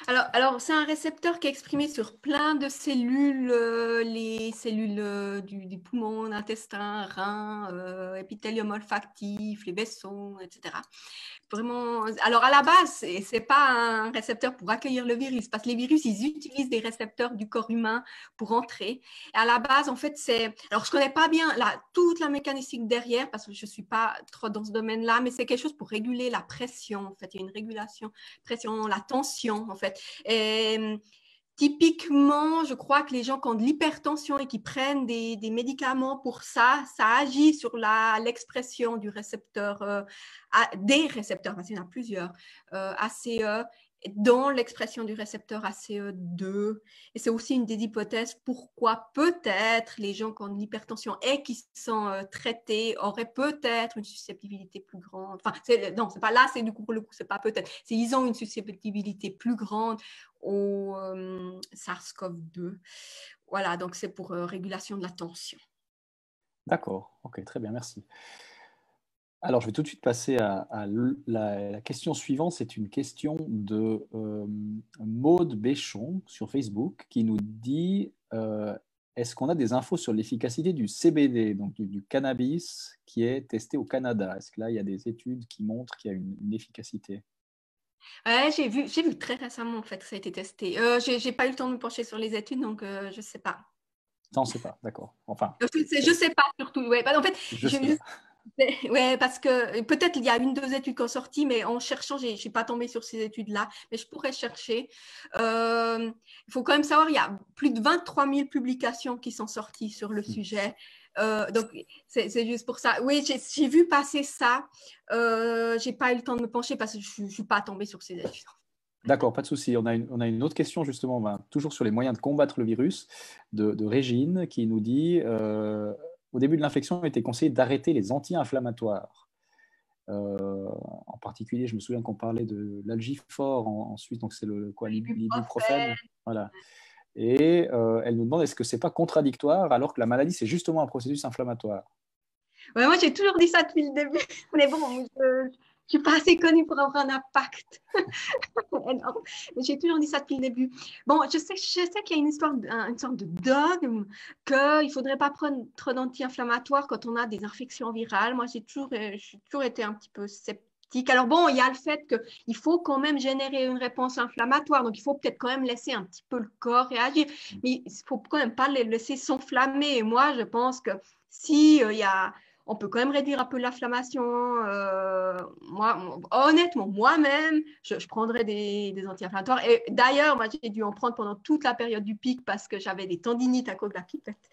Alors, alors c'est un récepteur qui est exprimé sur plein de cellules, euh, les cellules euh, du, poumon, intestin, reins, euh, épithélium olfactif, les vaisseaux, etc vraiment. Alors, à la base, ce n'est pas un récepteur pour accueillir le virus, parce que les virus, ils utilisent des récepteurs du corps humain pour entrer. à la base, en fait, c'est. Alors, je ne connais pas bien la toute la mécanistique derrière, parce que je ne suis pas trop dans ce domaine-là, mais c'est quelque chose pour réguler la pression, en fait. Il y a une régulation, pression, la tension, en fait. Et, Typiquement, je crois que les gens qui ont de l'hypertension et qui prennent des, médicaments pour ça, ça agit sur l'expression du récepteur, euh, des récepteurs, parce qu'il y en a plusieurs, euh, ACE, dans l'expression du récepteur ACE2. Et c'est aussi une des hypothèses pourquoi peut-être les gens qui ont de l'hypertension et qui sont euh, traités auraient peut-être une susceptibilité plus grande. Enfin, non, c'est pas là, c'est du coup, pour le coup, c'est pas peut-être. C'est ils ont une susceptibilité plus grande au euh, SARS-CoV-2. Voilà, donc c'est pour euh, régulation de la tension. D'accord, ok, très bien, merci. Alors, je vais tout de suite passer à, la, question suivante. C'est une question de euh, Maude Béchon sur Facebook qui nous dit est-ce qu'on a des infos sur l'efficacité du CBD, donc du, cannabis qui est testé au Canada Est-ce que là, il y a des études qui montrent qu'il y a une efficacité Ouais, j'ai vu, très récemment en fait que ça a été testé. Euh, je j'ai, pas eu le temps de me pencher sur les études, donc euh, je sais pas. T'en sais pas, d'accord. Euh, je sais, sais pas surtout. Ouais, bah, je parce que peut-être il y a une deux études qui ont sorti, mais en cherchant, j'ai, n'ai pas tombé sur ces études-là, mais je pourrais chercher. Il faut quand même savoir, il y a plus de 23 000 publications qui sont sorties sur le hmm. sujet. Euh, donc, c'est juste pour ça. Oui, j'ai vu passer ça. Euh, j'ai pas eu le temps de me pencher parce que je ne suis pas tombée sur ces études. D'accord, pas de souci. On, a une, on a une autre question, justement, toujours sur les moyens de combattre le virus, de, Régine, qui nous dit euh, Au début de l'infection, il était conseillé d'arrêter les anti-inflammatoires. Euh, en particulier, je me souviens qu'on parlait de l'algifort en, Suisse, donc c'est le, quoi, l'ibuprofène. Voilà. Et euh, elle nous demande est-ce que c'est pas contradictoire alors que la maladie, c'est justement un processus inflammatoire Moi, j'ai toujours dit ça depuis le début. Mais bon, je ne suis pas assez connue pour avoir un impact J'ai toujours dit ça depuis le début. Bon, je sais, je sais qu'il y a une, histoire, une sorte de dogme qu'il ne faudrait pas prendre trop d'anti-inflammatoires quand on a des infections virales. Moi, j'ai toujours, euh, toujours été un petit peu sceptique alors bon, il y a le fait qu'il faut quand même générer une réponse inflammatoire, donc il faut peut-être quand même laisser un petit peu le corps réagir, mais il ne faut quand même pas les laisser s'enflammer. Et moi, je pense que si euh, il y a on peut quand même réduire un peu l'inflammation. Euh, moi, honnêtement, moi-même, je, prendrais des, des anti-inflammatoires. Et d'ailleurs, moi, j'ai dû en prendre pendant toute la période du pic parce que j'avais des tendinites à cause de la pipette.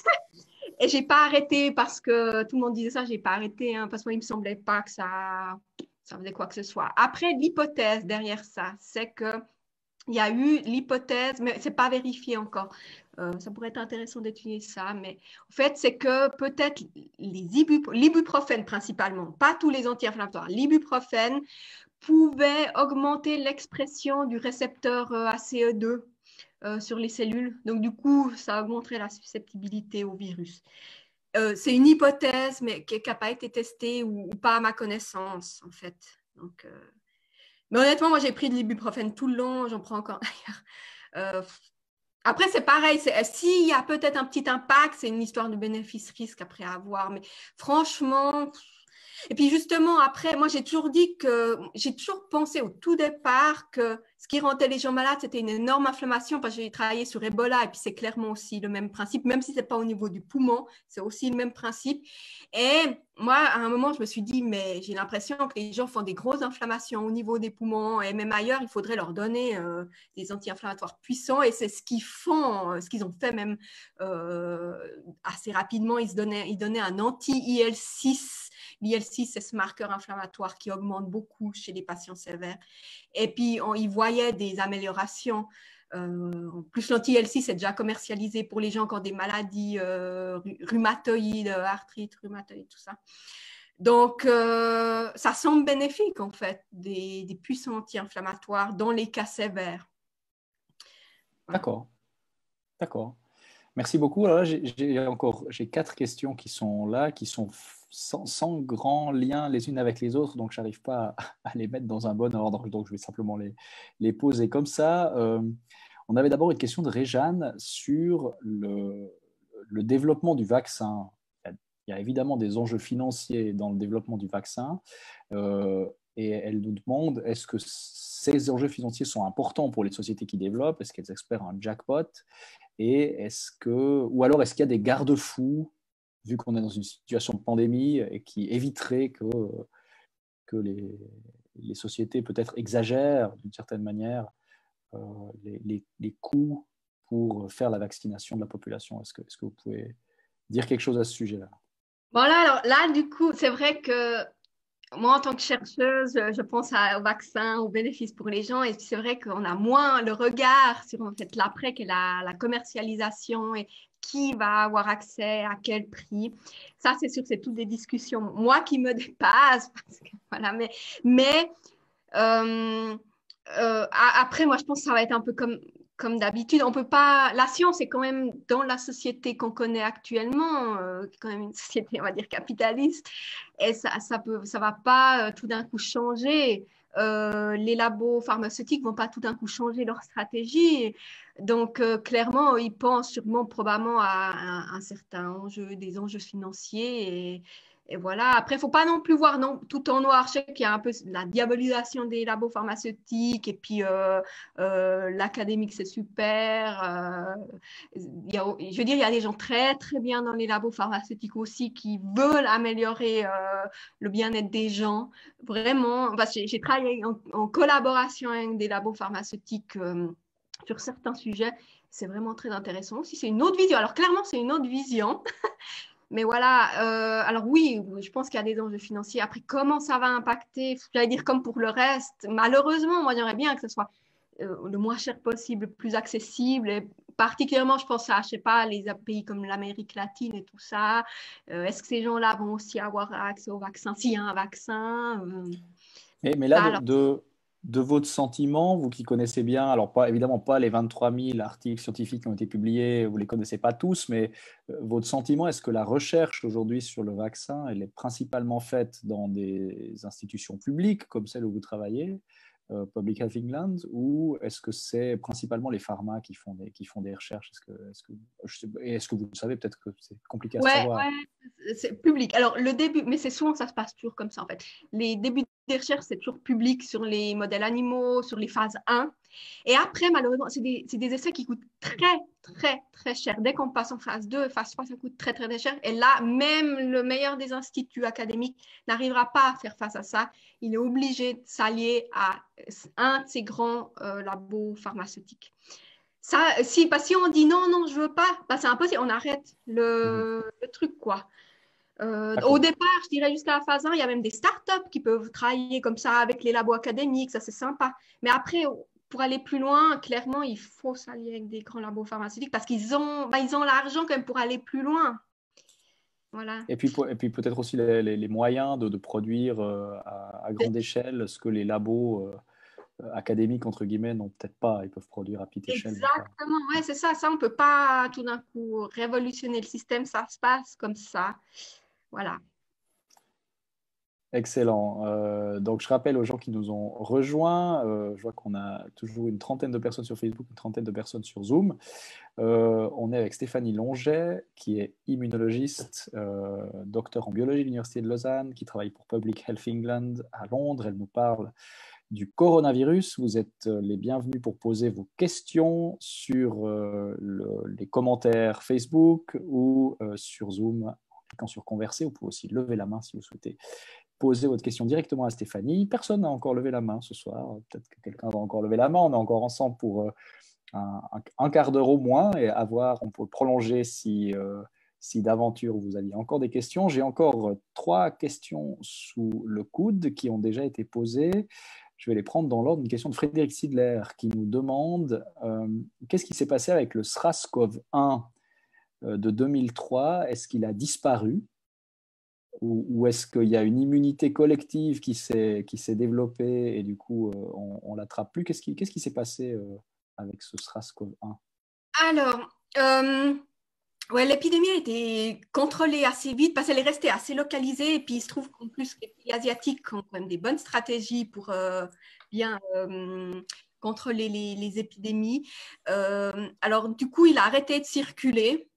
Et j'ai pas arrêté parce que tout le monde disait ça, j'ai pas arrêté, hein, parce qu'il me semblait pas que ça, ça faisait quoi que ce soit. Après, l'hypothèse derrière ça, c'est que il y a eu l'hypothèse, mais c'est pas vérifié encore. Euh, ça pourrait être intéressant d'étudier ça, mais en fait, c'est que peut-être l'ibuprofène principalement, pas tous les anti-inflammatoires, l'ibuprofène pouvait augmenter l'expression du récepteur euh, ACE2 euh, sur les cellules. Donc, du coup, ça a augmenté la susceptibilité au virus. Euh, c'est une hypothèse, mais qui n'a pas été testée ou, pas à ma connaissance, en fait. Donc, euh, Mais honnêtement, moi, j'ai pris de l'ibuprofène tout le long, j'en prends encore Après, c'est pareil, s'il y a peut-être un petit impact, c'est une histoire de bénéfice-risque après avoir. Mais franchement, et puis justement, après, moi j'ai toujours dit que j'ai toujours pensé au tout départ que ce qui rendait les gens malades, c'était une énorme inflammation parce que j'ai travaillé sur Ebola et puis c'est clairement aussi le même principe, même si ce n'est pas au niveau du poumon, c'est aussi le même principe. Et moi, à un moment, je me suis dit, mais j'ai l'impression que les gens font des grosses inflammations au niveau des poumons et même ailleurs, il faudrait leur donner euh, des anti-inflammatoires puissants et c'est ce qu'ils font, euh, ce qu'ils ont fait même euh, assez rapidement. Ils, se donnaient, ils donnaient un anti-IL6 L'IL6, c'est ce marqueur inflammatoire qui augmente beaucoup chez les patients sévères. Et puis, on y voyait des améliorations. Euh, en plus, l'anti-IL6 est déjà commercialisé pour les gens qui ont des maladies euh, rhumatoïdes, arthrite, rhumatoïde, tout ça. Donc, euh, ça semble bénéfique, en fait, des, des puissants anti-inflammatoires dans les cas sévères. D'accord. D'accord. Merci beaucoup. Alors là, j'ai encore j'ai quatre questions qui sont là, qui sont sans, grands grand lien les unes avec les autres, donc je n'arrive pas à, les mettre dans un bon ordre, donc je vais simplement les, les poser comme ça. Euh, on avait d'abord une question de Réjeanne sur le, développement du vaccin. Il y, a, évidemment des enjeux financiers dans le développement du vaccin, euh, et elle nous demande est-ce que ces enjeux financiers sont importants pour les sociétés qui développent Est-ce qu'elles espèrent un jackpot et est-ce que, ou alors est-ce qu'il y a des garde-fous vu qu'on est dans une situation de pandémie et qui éviterait que, euh, que les, sociétés peut-être exagèrent d'une certaine manière euh, les, les, les, coûts pour faire la vaccination de la population. Est-ce que, est que, vous pouvez dire quelque chose à ce sujet-là Voilà, alors là, du coup, c'est vrai que moi, en tant que chercheuse, je pense au vaccin, aux bénéfices pour les gens, et c'est vrai qu'on a moins le regard sur en l'après que la, la, commercialisation et qui va avoir accès, à quel prix. Ça, c'est sûr que c'est toutes des discussions, moi qui me dépasse, voilà, mais, mais euh, euh, après, moi, je pense que ça va être un peu comme, comme d'habitude. On peut pas, la science est quand même dans la société qu'on connaît actuellement, euh, quand même une société, on va dire, capitaliste, et ça, ça peut, ça va pas tout d'un coup changer. les labos pharmaceutiques vont pas tout d'un coup changer leur stratégie. Donc, euh, clairement, ils pensent sûrement probablement à un, certain enjeu, des enjeux financiers. Et, voilà. Après, il faut pas non plus voir non, tout en noir. Je sais qu'il y a un peu la diabolisation des labos pharmaceutiques et puis euh, euh, l'académique, c'est super. je veux dire, il y a des gens très, très bien dans les labos pharmaceutiques aussi qui veulent améliorer le bien-être des gens. Vraiment, j'ai travaillé en, collaboration avec des labos pharmaceutiques sur certains sujets, c'est vraiment très intéressant. Si c'est une autre vision, alors clairement, c'est une autre vision. Mais voilà, euh, alors oui, je pense qu'il y a des enjeux financiers. Après, comment ça va impacter J'allais dire comme pour le reste. Malheureusement, moi, j'aimerais bien que ce soit euh, le moins cher possible, plus accessible. Et particulièrement, je pense à, je sais pas, les pays comme l'Amérique latine et tout ça. Euh, est-ce que ces gens-là vont aussi avoir accès au vaccin S'il y a un vaccin mais, mais, là, de, de votre sentiment, vous qui connaissez bien, alors pas, évidemment pas les 23 000 articles scientifiques qui ont été publiés, vous ne les connaissez pas tous, mais euh, votre sentiment, est-ce que la recherche aujourd'hui sur le vaccin, elle est principalement faite dans des institutions publiques comme celle où vous travaillez, euh, Public Health England, ou est-ce que c'est principalement les pharma qui font des, qui font des recherches Est-ce que, est que vous savez Peut-être que c'est compliqué à savoir. Ouais, c'est public. Alors, le début, mais c'est souvent ça se passe toujours comme ça, en fait. Les débuts des recherches, c'est toujours public sur les modèles animaux, sur les phases 1. Et après, malheureusement, c'est des, essais qui coûtent très, très, très cher. Dès qu'on passe en phase 2, phase 3, ça coûte très, très, très cher. Et là, même le meilleur des instituts académiques n'arrivera pas à faire face à ça. Il est obligé de s'allier à un de ces grands euh, labos pharmaceutiques. Ça, bah, si, on dit non, non, je veux pas, bah, c'est impossible, on arrête le, mmh. le truc, quoi. Euh, au départ, je dirais jusqu'à la phase 1, il y a même des startups qui peuvent travailler comme ça avec les labos académiques, ça c'est sympa. Mais après, pour aller plus loin, clairement, il faut s'allier avec des grands labos pharmaceutiques parce qu'ils ont, bah, ils ont l'argent quand même pour aller plus loin. Voilà. Et puis, et puis peut-être aussi les, moyens de, produire euh, à, grande échelle ce que les labos euh, académiques, entre guillemets, n'ont peut-être pas. Ils peuvent produire à petite échelle. Exactement, ouais, c'est ça. Ça, on ne peut pas tout d'un coup révolutionner le système. Ça se passe comme ça. Voilà. Excellent. Euh, donc, je rappelle aux gens qui nous ont rejoints, euh, je vois qu'on a toujours une trentaine de personnes sur Facebook, une trentaine de personnes sur Zoom. Euh, on est avec Stéphanie Longet, qui est immunologiste, docteur en biologie de l'Université de Lausanne, qui travaille pour Public Health England à Londres. Elle nous parle du coronavirus. Vous êtes les bienvenus pour poser vos questions sur les commentaires Facebook ou sur Zoom cliquant sur converser. Vous pouvez aussi lever la main si vous souhaitez poser votre question directement à Stéphanie. Personne n'a encore levé la main ce soir. Peut-être que quelqu'un va encore lever la main. On est encore ensemble pour euh, un, quart d'heure au moins et avoir. on peut prolonger euh, si, d'aventure vous aviez encore des questions. J'ai encore euh, trois questions sous le coude qui ont déjà été posées. Je vais les prendre dans l'ordre. Une question de Frédéric Sidler qui nous demande qu'est-ce qui s'est passé avec le SRASCOV 1 euh, de 2003, est-ce qu'il a disparu ou, est-ce qu'il y a une immunité collective qui s'est développée et du coup euh, on, ne l'attrape plus Qu'est-ce qui s'est passé euh, avec ce SRAS-CoV-1 Alors, ouais, l'épidémie a été contrôlée assez vite parce qu'elle est restée assez localisée et puis il se trouve qu'en plus les pays asiatiques ont quand même des bonnes stratégies pour bien contrôler les épidémies. alors du coup, il a arrêté de circuler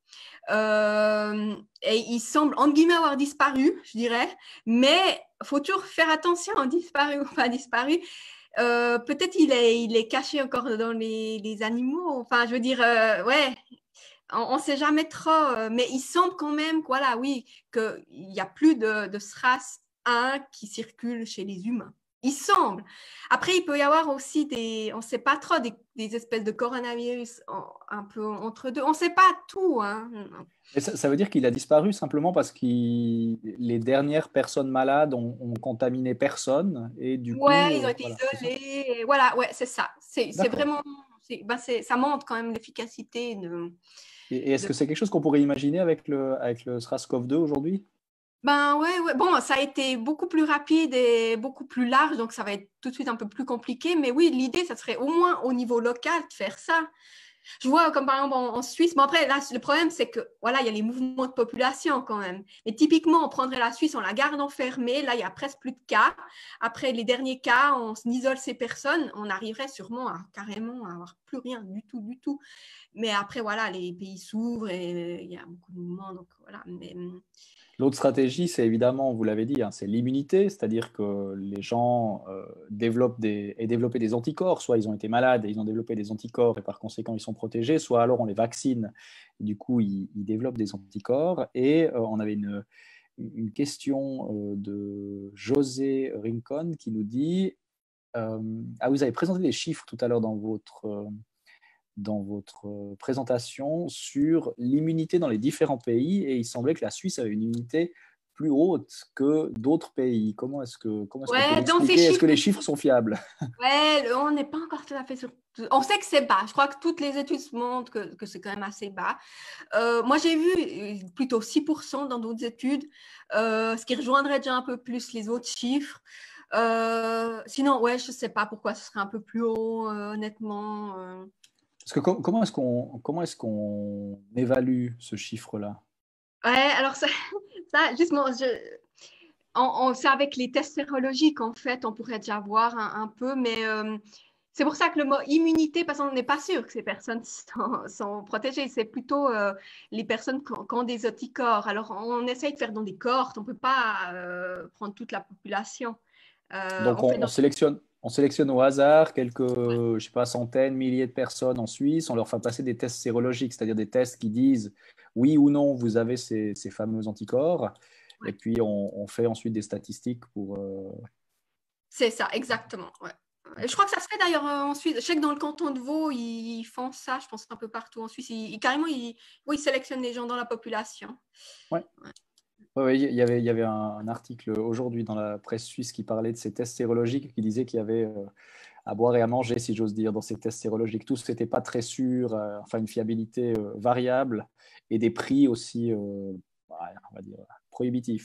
euh, et il semble en guillemets, avoir disparu, je dirais. Mais faut toujours faire attention, hein, disparu ou pas disparu. Euh, peut-être il est, caché encore dans les, animaux. Enfin, je veux dire, euh, ouais, on ne sait jamais trop. mais il semble quand même, voilà, oui, qu'il n'y a plus de, de SRAS 1 qui circule chez les humains. Il semble. Après, il peut y avoir aussi des, on ne sait pas trop, des, espèces de coronavirus un peu entre deux. On ne sait pas tout. Hein. Ça, veut dire qu'il a disparu simplement parce que les dernières personnes malades ont, contaminé personne et du coup. Ouais, ils ont été isolés. Voilà, ouais, c'est ça. C'est vraiment, ben ça montre quand même l'efficacité de. Et, est-ce que c'est quelque chose qu'on pourrait imaginer avec le, avec le SRAS-CoV-2 aujourd'hui ben ouais, ouais, bon, ça a été beaucoup plus rapide et beaucoup plus large, donc ça va être tout de suite un peu plus compliqué. Mais oui, l'idée, ça serait au moins au niveau local de faire ça. Je vois, comme par exemple en, Suisse, mais après, là, le problème, c'est que voilà, il y a les mouvements de population quand même. Mais typiquement, on prendrait la Suisse, on la garde enfermée, là, il y a presque plus de cas. Après les derniers cas, on isole ces personnes, on arriverait sûrement à carrément à avoir plus rien du tout, du tout. Mais après, voilà, les pays s'ouvrent et il y a beaucoup de mouvements, donc voilà. Mais, hum, L'autre stratégie, c'est évidemment, vous l'avez dit, hein, c'est l'immunité, c'est-à-dire que les gens euh, développent des, et développé des anticorps, soit ils ont été malades et ils ont développé des anticorps et par conséquent ils sont protégés, soit alors on les vaccine et du coup ils, développent des anticorps. Et euh, on avait une, question euh, de José Rincon qui nous dit, ah vous avez présenté des chiffres tout à l'heure dans votre dans votre euh, présentation sur l'immunité dans les différents pays et il semblait que la Suisse avait une immunité plus haute que d'autres pays. Comment est-ce que comment est-ce que, les chiffres sont fiables Ouais, on n'est pas encore tout à fait sûr. On sait que c'est bas. Je crois que toutes les études montrent que, que c'est quand même assez bas. Euh, moi, j'ai vu euh, plutôt 6% dans d'autres études, ce qui rejoindrait déjà un peu plus les autres chiffres. sinon, ouais, je ne sais pas pourquoi ce serait un peu plus haut, honnêtement que comment est-ce qu'on comment est-ce qu'on évalue ce chiffre-là Ouais, alors ça, ça justement, c'est avec les tests sérologiques en fait, on pourrait déjà voir un, peu, mais euh, c'est pour ça que le mot immunité, parce qu'on n'est pas sûr que ces personnes sont, protégées, c'est plutôt euh, les personnes qui ont, des anticorps. Alors on essaye de faire dans des cohortes, on ne peut pas euh, prendre toute la population. Donc on, sélectionne, on sélectionne au hasard quelques, je sais pas, centaines, milliers de personnes en Suisse. On leur fait passer des tests sérologiques, c'est-à-dire des tests qui disent oui ou non, vous avez ces, fameux anticorps. Et puis, on, fait ensuite des statistiques pour. Euh, C'est ça, exactement. Je crois que ça se fait d'ailleurs euh, en Suisse. Je sais que dans le canton de Vaud, ils font ça, je pense, un peu partout en Suisse. carrément, ils, sélectionnent les gens dans la population. Ouais. Oui, il y avait, y avait un, article aujourd'hui dans la presse suisse qui parlait de ces tests sérologiques, qui disait qu'il y avait euh, à boire et à manger, si j'ose dire, dans ces tests sérologiques. Tous n'était pas très sûr, euh, enfin une fiabilité euh, variable et des prix aussi, bah, on va dire, il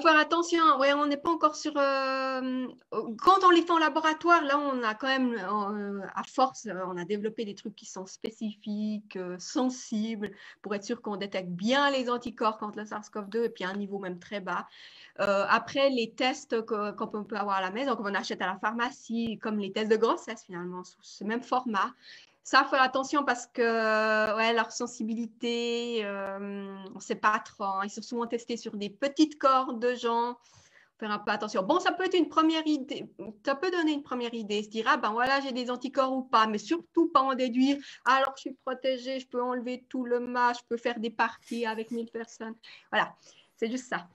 faire attention, on n'est pas encore sur... Euh, quand on les fait en laboratoire, là, on a quand même, euh, à force, on a développé des trucs qui sont spécifiques, euh, sensibles, pour être sûr qu'on détecte bien les anticorps contre le SARS-CoV-2, et puis à un niveau même très bas. après, les tests qu'on peut avoir à la maison, qu'on achète à la pharmacie, comme les tests de grossesse, finalement, sous ce même format, ça, faut faire attention parce que ouais, leur sensibilité, euh, on ne sait pas trop. Hein. Ils sont souvent testés sur des petites corps de gens. Faut faire un peu attention. Bon, ça peut être une première idée. Ça peut donner une première idée. Se dire, ah, ben voilà, j'ai des anticorps ou pas, mais surtout pas en déduire. Ah, alors, je suis protégée, je peux enlever tout le masque, je peux faire des parties avec 1000 personnes. Voilà, c'est juste ça.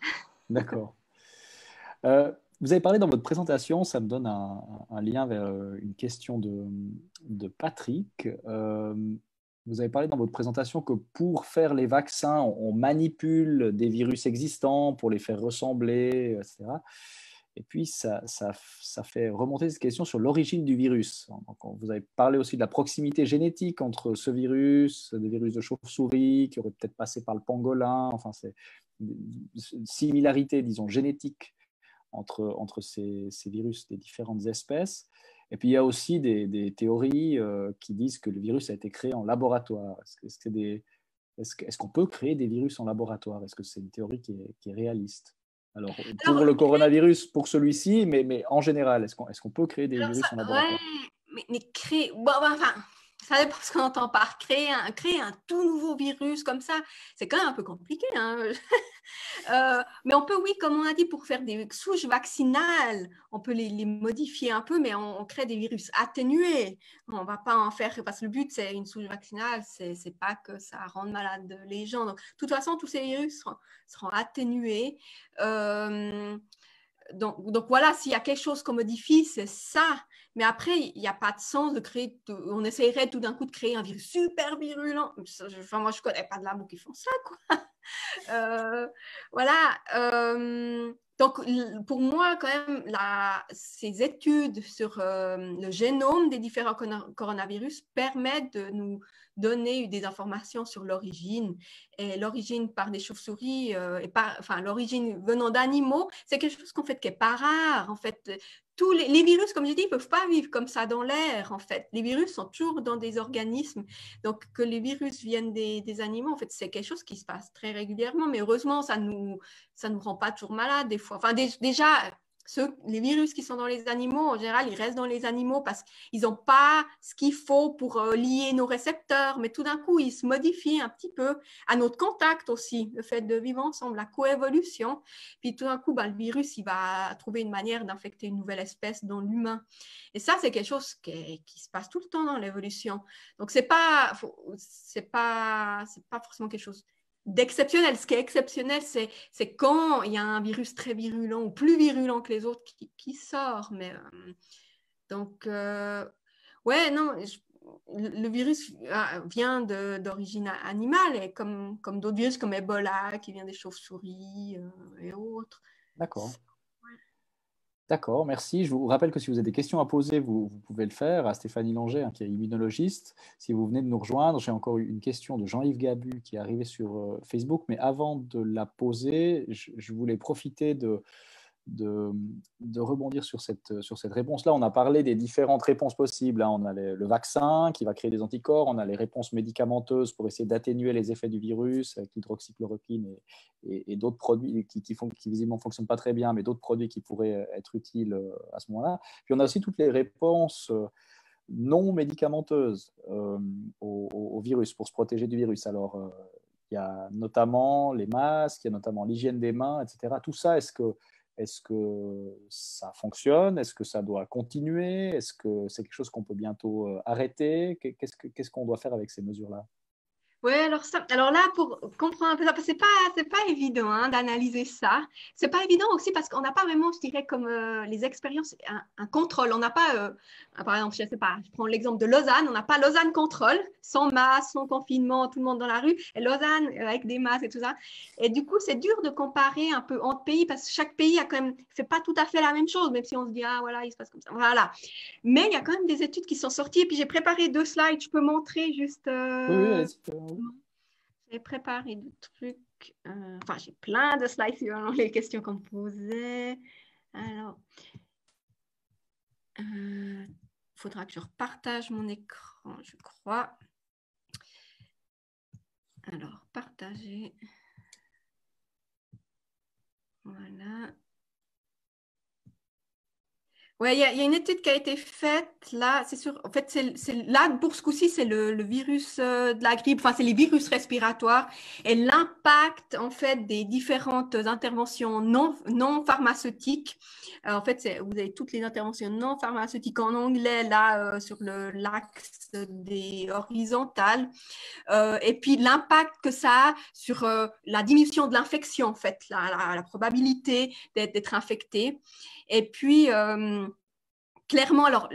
D'accord. vous avez parlé dans votre présentation, ça me donne un, lien vers euh, une question de, Patrick. Euh, vous avez parlé dans votre présentation que pour faire les vaccins, on, manipule des virus existants pour les faire ressembler, etc. Et puis, ça, fait remonter cette question sur l'origine du virus. vous avez parlé aussi de la proximité génétique entre ce virus, des virus de chauve-souris qui auraient peut-être passé par le pangolin, enfin, c'est similarité, disons, génétique entre, entre ces, virus des différentes espèces. Et puis il y a aussi des, théories euh, qui disent que le virus a été créé en laboratoire. Est-ce qu'on est peut créer des virus en laboratoire Est-ce que c'est une théorie qui est, réaliste alors, pour le coronavirus, pour celui-ci, mais, mais en général, est-ce qu'on est peut créer des virus en laboratoire mais, créer. Bon, enfin, vous savez, parce qu'on entend par créer un, créer un tout nouveau virus comme ça. C'est quand même un peu compliqué. Hein. Euh, mais on peut, oui, comme on a dit, pour faire des souches vaccinales, on peut les, modifier un peu, mais on, crée des virus atténués. On ne va pas en faire, parce que le but, c'est une souche vaccinale, c'est n'est pas que ça rende malade les gens. Donc, de toute façon, tous ces virus seront, atténués. Euh, donc, donc, voilà, s'il y a quelque chose qu'on modifie, c'est ça. Mais après, il n'y a pas de sens de créer, on essayerait tout d'un coup de créer un virus super virulent. Enfin, moi, je ne connais pas de labos qui font ça, quoi. Euh, voilà. Euh, donc, pour moi, quand même, ces études sur euh, le génome des différents coronavirus permettent de nous donner des informations sur l'origine. Et l'origine par des chauves-souris, et enfin, l'origine venant d'animaux, c'est quelque chose qu'on fait qui n'est pas rare. En fait, tous les, virus, comme je dis, ne peuvent pas vivre comme ça dans l'air, en fait. Les virus sont toujours dans des organismes. Donc, que les virus viennent des, animaux, en fait, c'est quelque chose qui se passe très régulièrement. Mais heureusement, ça ne nous, ça nous rend pas toujours malades des fois. Enfin, déjà, les virus qui sont dans les animaux, en général, ils restent dans les animaux parce qu'ils n'ont pas ce qu'il faut pour euh, lier nos récepteurs, mais tout d'un coup, ils se modifient un petit peu à notre contact aussi, le fait de vivre ensemble, la coévolution. Puis tout d'un coup, ben, le virus, il va trouver une manière d'infecter une nouvelle espèce dans l'humain. Et ça, c'est quelque chose qui, se passe tout le temps dans l'évolution. Donc, ce n'est pas, c'est pas, pas forcément quelque chose d'exceptionnel. Ce qui est exceptionnel, c'est, quand il y a un virus très virulent ou plus virulent que les autres qui, sort. Mais, euh, donc, euh, ouais, non, le virus ah, vient d'origine animale, et comme, comme d'autres virus comme Ebola, qui vient des chauves-souris euh, et autres. D'accord. D'accord, merci. Je vous rappelle que si vous avez des questions à poser, vous, pouvez le faire à Stéphanie Langer, hein, qui est immunologiste. Si vous venez de nous rejoindre, j'ai encore eu une question de Jean-Yves Gabu qui est arrivée sur euh, Facebook. Mais avant de la poser, je voulais profiter de, de, rebondir sur cette, sur cette réponse-là. On a parlé des différentes réponses possibles. Hein. On a le vaccin qui va créer des anticorps, on a les réponses médicamenteuses pour essayer d'atténuer les effets du virus avec l'hydroxychloroquine et, d'autres produits qui, visiblement ne fonctionnent pas très bien, mais d'autres produits qui pourraient euh, être utiles euh, à ce moment-là. Puis on a aussi toutes les réponses euh, non médicamenteuses au, virus pour se protéger du virus. Alors, il y a notamment les masques, il y a notamment l'hygiène des mains, etc. Tout ça, est-ce que est-ce que ça fonctionne Est-ce que ça doit continuer Est-ce que c'est quelque chose qu'on peut bientôt euh, arrêter Qu'est-ce qu'on doit faire avec ces mesures-là oui, alors ça, alors là, pour comprendre un peu ça, c'est pas, c'est pas évident hein, d'analyser ça. C'est pas évident aussi parce qu'on n'a pas vraiment, je dirais, comme euh, les expériences, un, contrôle. On n'a pas, euh, par exemple, je sais pas, je prends l'exemple de Lausanne, on n'a pas Lausanne contrôle, sans masque, sans confinement, tout le monde dans la rue, et Lausanne euh, avec des masques et tout ça. Et du coup, c'est dur de comparer un peu entre pays parce que chaque pays a quand même, fait pas tout à fait la même chose, même si on se dit, ah voilà, il se passe comme ça, voilà. Mais il y a quand même des études qui sont sorties, et puis j'ai préparé deux slides, je peux montrer juste. Oui, oui, j'ai préparé des trucs. Euh, enfin, j'ai plein de slides sur les questions qu'on me posait. Alors, il euh, faudra que je repartage mon écran, je crois. Alors, partager. Voilà. Oui, il y, a une étude qui a été faite là, c'est sûr. En fait, c'est là, pour ce coup-ci, c'est le, virus euh, de la grippe, enfin, c'est les virus respiratoires et l'impact, en fait, des différentes interventions non, non pharmaceutiques. Euh, en fait, vous avez toutes les interventions non pharmaceutiques en anglais là, euh, sur l'axe des horizontales. et puis, l'impact que ça a sur la diminution de l'infection, en fait, la, probabilité d'être infecté. Et puis, clairement, alors,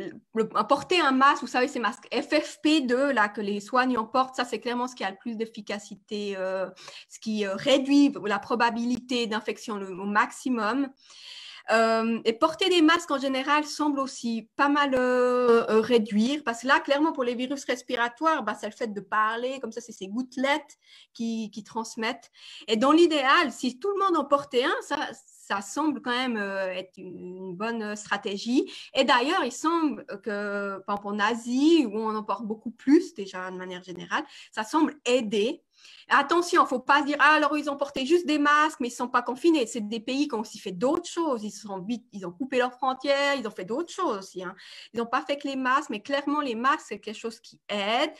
porter un masque, vous savez, ces masques FFP2 là, que les soignants portent, ça, c'est clairement ce qui a le plus d'efficacité, euh, ce qui euh, réduit la probabilité d'infection au maximum. Euh, et porter des masques en général semble aussi pas mal réduire, parce que là, clairement, pour les virus respiratoires, bah, c'est le fait de parler, comme ça, c'est ces gouttelettes qui, qui transmettent. Et dans l'idéal, si tout le monde en portait un, ça, ça semble quand même euh, être une bonne stratégie. Et d'ailleurs, il semble que, par exemple, en Asie, où on en porte beaucoup plus déjà de manière générale, ça semble aider Attention, il ne faut pas se dire, ah, alors ils ont porté juste des masques, mais ils ne sont pas confinés. C'est des pays qui ont aussi fait d'autres choses. Ils, sont ils ont coupé leurs frontières, ils ont fait d'autres choses aussi. Hein. Ils n'ont pas fait que les masques, mais clairement, les masques, c'est quelque chose qui aide.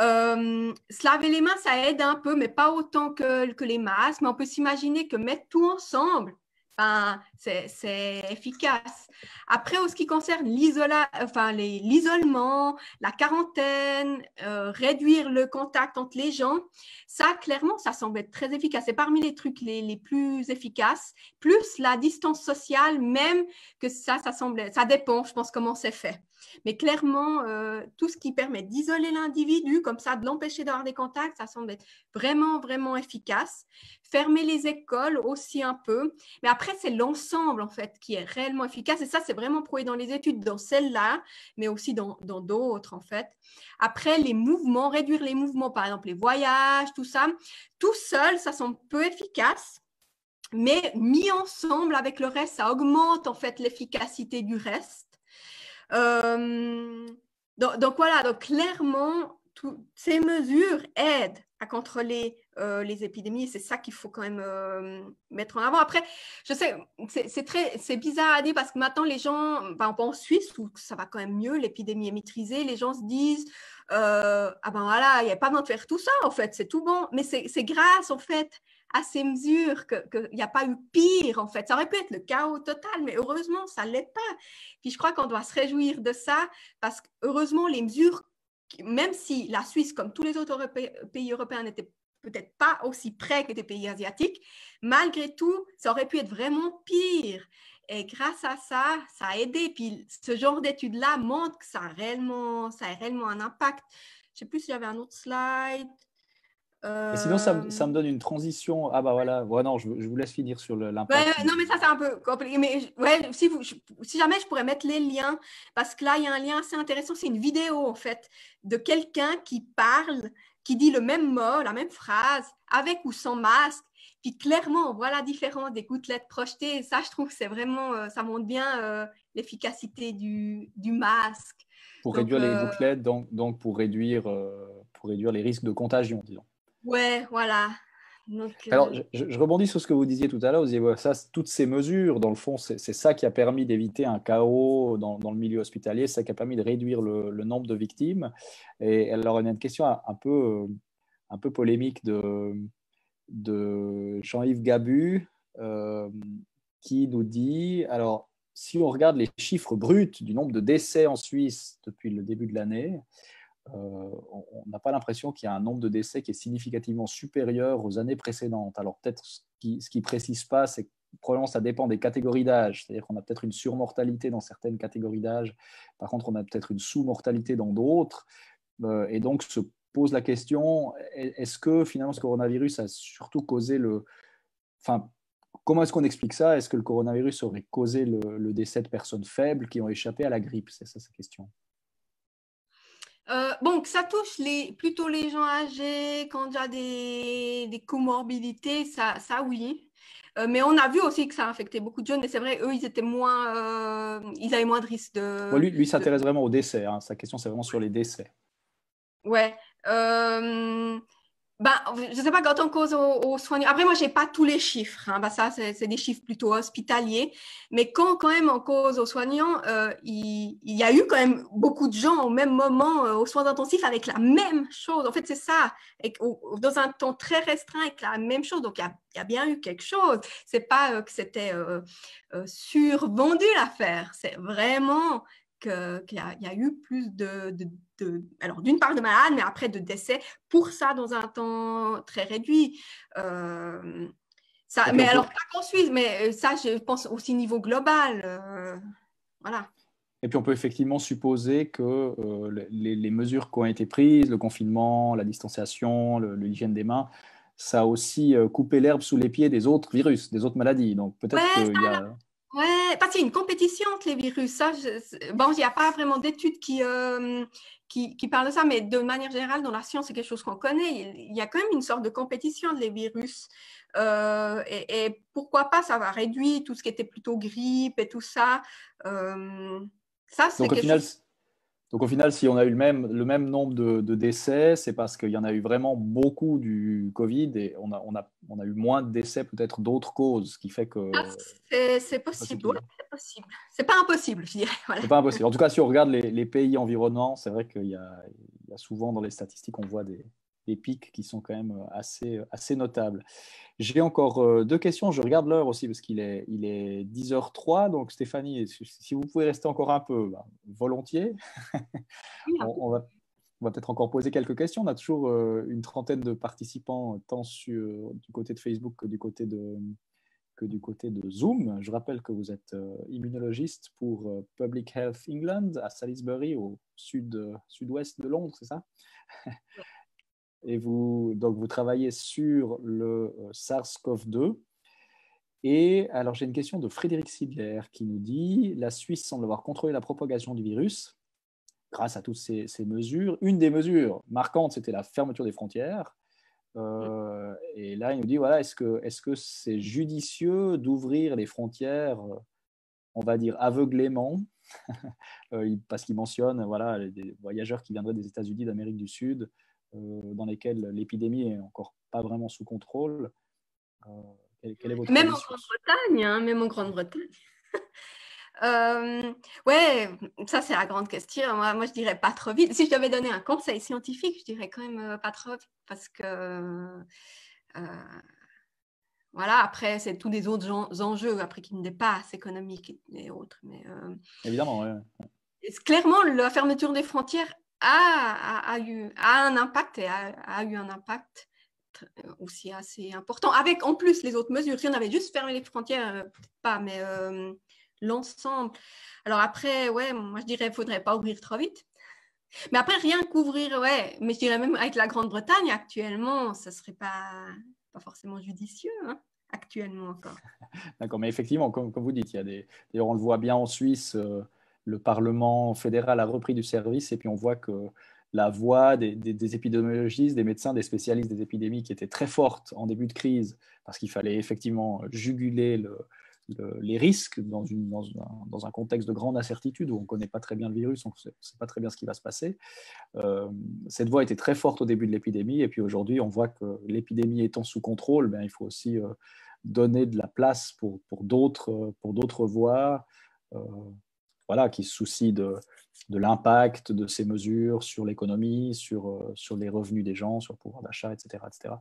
Euh, se laver les mains, ça aide un peu, mais pas autant que, que les masques. Mais on peut s'imaginer que mettre tout ensemble, Enfin, c'est efficace. Après, en ce qui concerne l'isolement, la quarantaine, euh, réduire le contact entre les gens, ça, clairement, ça semble être très efficace. C'est parmi les trucs les, plus efficaces, plus la distance sociale, même que ça, ça semble, ça dépend, je pense, comment c'est fait. Mais clairement, euh, tout ce qui permet d'isoler l'individu, comme ça, de l'empêcher d'avoir des contacts, ça semble être vraiment, vraiment efficace. Fermer les écoles aussi un peu. Mais après, c'est l'ensemble, en fait, qui est réellement efficace. Et ça, c'est vraiment prouvé dans les études, dans celle-là, mais aussi dans d'autres, en fait. Après, les mouvements, réduire les mouvements, par exemple, les voyages, tout ça. Tout seul, ça semble peu efficace mais mis ensemble avec le reste, ça augmente en fait l'efficacité du reste. Euh, donc, voilà, donc clairement, toutes ces mesures aident à contrôler euh, les épidémies c'est ça qu'il faut quand même euh, mettre en avant. Après, je sais, c'est très, c'est bizarre à dire parce que maintenant les gens, en Suisse où ça va quand même mieux, l'épidémie est maîtrisée, les gens se disent ah ben voilà, il n'y a pas besoin de faire tout ça en fait, c'est tout bon. Mais c'est grâce en fait à ces mesures qu'il n'y a pas eu pire, en fait. Ça aurait pu être le chaos total, mais heureusement, ça ne l'est pas. Puis je crois qu'on doit se réjouir de ça, parce que heureusement, les mesures, même si la Suisse, comme tous les autres pays européens, n'était peut-être pas aussi près que des pays asiatiques, malgré tout, ça aurait pu être vraiment pire. Et grâce à ça, ça a aidé. Puis ce genre d'études-là montre que ça a, réellement, ça a réellement un impact. Je ne sais plus si j'avais un autre slide. Et euh, sinon, ça me, ça me, donne une transition. Ah bah voilà, non, je, je, vous laisse finir sur l'impact. non, mais ça, c'est un peu compliqué. Mais ouais, si, vous, si jamais je pourrais mettre les liens, parce que là, il y a un lien assez intéressant. C'est une vidéo, en fait, de quelqu'un qui parle, qui dit le même mot, la même phrase, avec ou sans masque. Puis clairement, on voit la différence des gouttelettes projetées. ça, je trouve que c'est vraiment, euh, ça montre bien euh, l'efficacité du, du, masque. Pour réduire les gouttelettes, donc, donc pour, réduire, pour réduire les risques de contagion, disons. Ouais, voilà. Euh, alors, je, rebondis sur ce que vous disiez tout à l'heure. Vous disiez, ça, toutes ces mesures, dans le fond, c'est ça qui a permis d'éviter un chaos dans, le milieu hospitalier, c'est ça qui a permis de réduire le, nombre de victimes. Et alors, il y a une question un, peu, euh, un peu polémique de, Jean-Yves Gabu euh, qui nous dit, alors, si on regarde les chiffres bruts du nombre de décès en Suisse depuis le début de l'année, euh, on n'a pas l'impression qu'il y a un nombre de décès qui est significativement supérieur aux années précédentes. Alors peut-être ce qui ne précise pas, c'est probablement ça dépend des catégories d'âge, c'est-à-dire qu'on a peut-être une surmortalité dans certaines catégories d'âge, par contre on a peut-être une sous-mortalité dans d'autres, euh, et donc se pose la question, est-ce que finalement ce coronavirus a surtout causé le... Enfin, comment est-ce qu'on explique ça Est-ce que le coronavirus aurait causé le, le, décès de personnes faibles qui ont échappé à la grippe C'est ça sa question donc, euh, ça touche les, plutôt les gens âgés, quand il y a des, comorbidités, ça, ça oui. Euh, mais on a vu aussi que ça affectait beaucoup de jeunes, mais c'est vrai, eux, ils étaient moins, euh, ils avaient moins de risques de. lui, il s'intéresse vraiment aux décès. Hein. Sa question, c'est vraiment sur les décès. Ouais. Bah, je ne sais pas, quand on cause aux, soignants, après moi, je n'ai pas tous les chiffres, hein. bah, ça, c'est des chiffres plutôt hospitaliers, mais quand quand même on cause aux soignants, euh, il, y a eu quand même beaucoup de gens au même moment euh, aux soins intensifs avec la même chose. En fait, c'est ça, et, dans un temps très restreint avec la même chose. Donc, il y a, bien eu quelque chose. Ce n'est pas euh, que c'était survendu l'affaire, c'est vraiment qu'il y, a eu plus de alors d'une part de malades, mais après de décès, pour ça dans un temps très réduit. Euh, ça, mais alors, pas qu'en Suisse, mais euh, ça, je pense aussi niveau global. Euh, voilà. Et puis, on peut effectivement supposer que les, mesures qui ont été prises, le confinement, la distanciation, l'hygiène des mains, ça a aussi coupé l'herbe sous les pieds des autres virus, des autres maladies. Donc, peut-être ouais, qu'il y a. Ouais, parce qu'il y a une compétition entre les virus. bon, il n'y a pas vraiment d'études qui, qui, parle de ça, mais de manière générale, dans la science, c'est quelque chose qu'on connaît. Il, y a quand même une sorte de compétition des virus. Euh, et, pourquoi pas, ça va réduire tout ce qui était plutôt grippe et tout ça. Euh, ça, c'est quelque chose donc au final, si on a eu le même, le même nombre de, décès, c'est parce qu'il y en a eu vraiment beaucoup du Covid et on a, on a, eu moins de décès peut-être d'autres causes, ce qui fait que... Ah, c'est possible, c'est possible. C'est pas impossible, je dirais. C'est pas impossible. En tout cas, si on regarde les, pays environnants, c'est vrai qu'il y, y, a souvent dans les statistiques, on voit des, des pics qui sont quand même euh, assez, euh, assez notables. J'ai encore euh, deux questions. Je regarde l'heure aussi parce qu'il est, il est 10h03. Donc, Stéphanie, si vous pouvez rester encore un peu, bah, volontiers. on, va, peut-être encore poser quelques questions. On a toujours une trentaine de participants, tant sur, du côté de Facebook que du côté de, que du côté de Zoom. Je rappelle que vous êtes immunologiste pour Public Health England à Salisbury, au sud-ouest de Londres, c'est ça et vous, donc vous travaillez sur le euh, SARS-CoV-2. Et alors j'ai une question de Frédéric Sidler qui nous dit La Suisse semble avoir contrôlé la propagation du virus grâce à toutes ces, mesures. Une des mesures marquantes, c'était la fermeture des frontières. Euh, et là, il nous dit voilà, est-ce que c'est judicieux d'ouvrir les frontières, on va dire aveuglément euh, Parce qu'il mentionne voilà, des voyageurs qui viendraient des États-Unis d'Amérique du Sud euh, dans lesquelles l'épidémie est encore pas vraiment sous contrôle euh, quelle, est votre même, en hein, même en Grande-Bretagne, même euh, ouais, ça c'est la grande question. Moi, je dirais pas trop vite. Si je devais donner un conseil scientifique, je dirais quand même pas trop vite parce que voilà, après, c'est tous des autres enjeux après qui me dépassent, économiques et autres. Mais, Évidemment, Clairement, la fermeture des frontières a, a, eu, un impact a, a eu un impact aussi assez important. Avec en plus les autres mesures, si on avait juste fermé les frontières, euh, pas, mais euh, l'ensemble. Alors après, ouais, moi je dirais qu'il faudrait pas ouvrir trop vite. Mais après, rien qu'ouvrir, ouais. Mais je dirais même avec la Grande-Bretagne actuellement, ça serait pas, pas forcément judicieux. Hein, actuellement encore. D'accord, mais effectivement, comme, vous dites, il y a des. on le voit bien en Suisse, euh, le Parlement fédéral a repris du service et puis on voit que la voix des, épidémiologistes, des médecins, des spécialistes des épidémies qui était très forte en début de crise parce qu'il fallait effectivement juguler les risques dans, dans, un, contexte de grande incertitude où on ne connaît pas très bien le virus, on ne sait pas très bien ce qui va se passer. Euh, cette voix était très forte au début de l'épidémie et puis aujourd'hui on voit que l'épidémie étant sous contrôle, ben, il faut aussi euh, donner de la place pour, pour d'autres voix. Euh, voilà, qui se soucie de, l'impact de ces mesures sur l'économie, sur, euh, sur les revenus des gens, sur le pouvoir d'achat, etc., etc.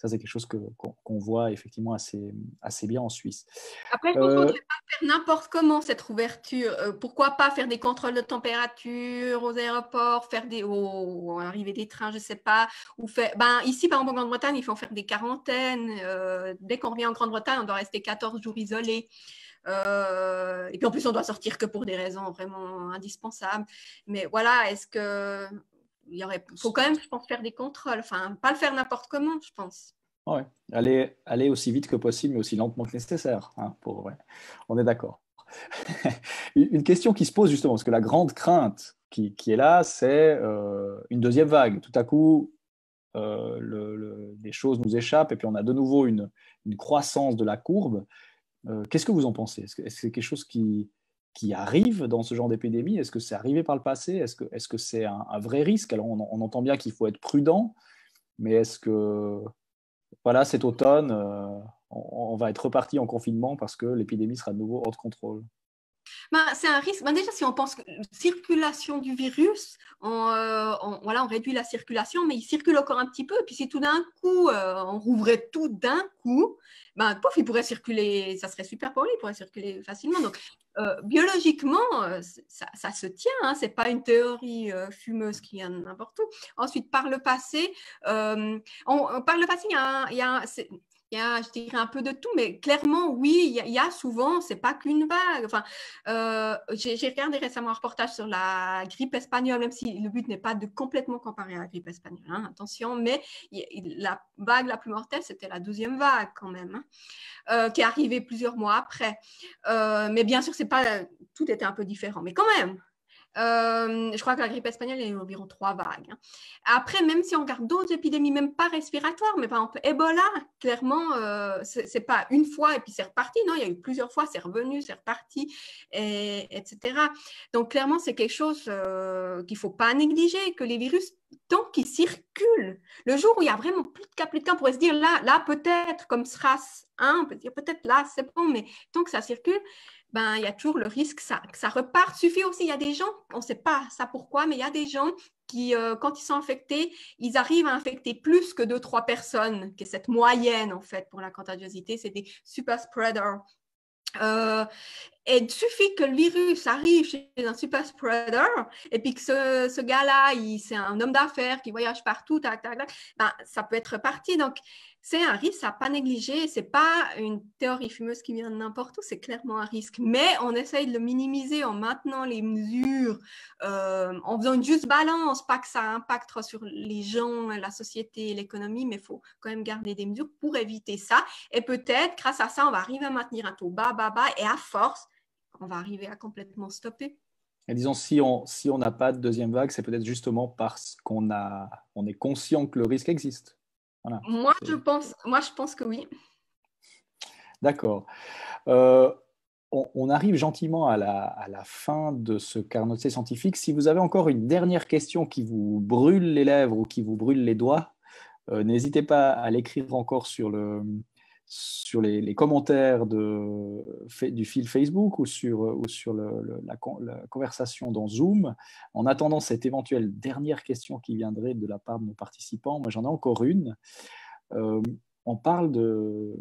Ça, c'est quelque chose qu'on voit effectivement assez, assez bien en Suisse. Après, je ne euh, pas faire n'importe comment cette ouverture. Euh, pourquoi pas faire des contrôles de température aux aéroports, faire des oh, arriver des trains, je ne sais pas. Ou fait... ben, ici, par exemple, en Grande-Bretagne, il faut faire des quarantaines. dès qu'on revient en Grande-Bretagne, on doit rester 14 jours isolés. Euh, et puis en plus, on doit sortir que pour des raisons vraiment indispensables. Mais voilà, est-ce que il y aurait, faut quand même, je pense, faire des contrôles. Enfin, pas le faire n'importe comment, je pense. Ouais. Aller, aller aussi vite que possible, mais aussi lentement que nécessaire. Hein, pour, On est d'accord. une question qui se pose justement, parce que la grande crainte qui, qui est là, c'est euh, une deuxième vague. Tout à coup, euh, les choses nous échappent et puis on a de nouveau une, une croissance de la courbe. Euh, qu'est-ce que vous en pensez Est-ce que c'est quelque chose qui, arrive dans ce genre d'épidémie Est-ce que c'est arrivé par le passé Est-ce que c'est un, vrai risque Alors, on, entend bien qu'il faut être prudent, mais est-ce que, voilà, cet automne, euh, on, on, va être reparti en confinement parce que l'épidémie sera de nouveau hors de contrôle ben, c'est un risque. Ben, déjà, si on pense que circulation du virus, euh, on, voilà, on réduit la circulation, mais il circule encore un petit peu. Puis si tout d'un coup, euh, on rouvrait tout d'un coup, ben, il pourrait circuler, ça serait super pour lui, il pourrait circuler facilement. Donc, euh, biologiquement, ça, se tient, hein. C'est ce n'est pas une théorie fumeuse qui vient n'importe où. Ensuite, par le passé, on, par le passé, il y a, il y a un, il y je dirais, un peu de tout, mais clairement, oui, il y a, souvent, ce n'est souvent, c'est pas qu'une vague. Enfin, euh, j'ai regardé récemment un reportage sur la grippe espagnole, même si le but n'est pas de complètement comparer à la grippe espagnole, hein, attention, mais la vague la plus mortelle, c'était la deuxième vague quand même, hein, euh, qui est arrivée plusieurs mois après. Euh, mais bien sûr, c'est pas, tout était un peu différent, mais quand même, euh, je crois que la grippe espagnole il y a environ trois vagues. Hein. Après, même si on regarde d'autres épidémies, même pas respiratoires, mais par exemple Ebola, clairement, euh, ce c'est pas une fois et puis c'est reparti. Non, il y a eu plusieurs fois, c'est revenu, c'est reparti, et, etc. Donc clairement, c'est quelque chose qu'il euh, qu'il faut pas négliger, que les virus tant qu'ils circulent, le jour où il y a vraiment plus de cas, plus de cas, on pourrait se dire là, là peut-être comme SRAS 1, on peut dire peut-être là c'est bon, mais tant que ça circule, ben, il y a toujours le risque que ça, reparte. ça Suffit aussi, il y a des gens, on ne sait pas ça pourquoi, mais il y a des gens qui, euh, quand ils sont infectés, ils arrivent à infecter plus que deux, trois personnes, qui est cette moyenne, en fait, pour la contagiosité. C'est des super spreaders. Euh, et il suffit que le virus arrive chez un super spreader et puis que ce, ce gars-là, c'est un homme d'affaires qui voyage partout, ben, ça peut être reparti, Donc, c'est un risque à pas négliger. C'est pas une théorie fumeuse qui vient de n'importe où, c'est clairement un risque. Mais on essaye de le minimiser en maintenant les mesures, euh, en faisant une juste balance, pas que ça impacte sur les gens, la société, l'économie, mais il faut quand même garder des mesures pour éviter ça. Et peut-être, grâce à ça, on va arriver à maintenir un taux bas, bas, bas, et à force, on va arriver à complètement stopper. Et disons, si on si n'a pas de deuxième vague, c'est peut-être justement parce qu'on a on est conscient que le risque existe. Moi, je pense, moi, je pense que oui. D'accord. Euh, on, arrive gentiment à la, fin de ce carnoté scientifique. Si vous avez encore une dernière question qui vous brûle les lèvres ou qui vous brûle les doigts, euh, n'hésitez pas à l'écrire encore sur le, sur les, commentaires du fil Facebook ou sur, la, conversation dans Zoom. En attendant cette éventuelle dernière question qui viendrait de la part de nos participants, moi j'en ai encore une. Euh, on parle de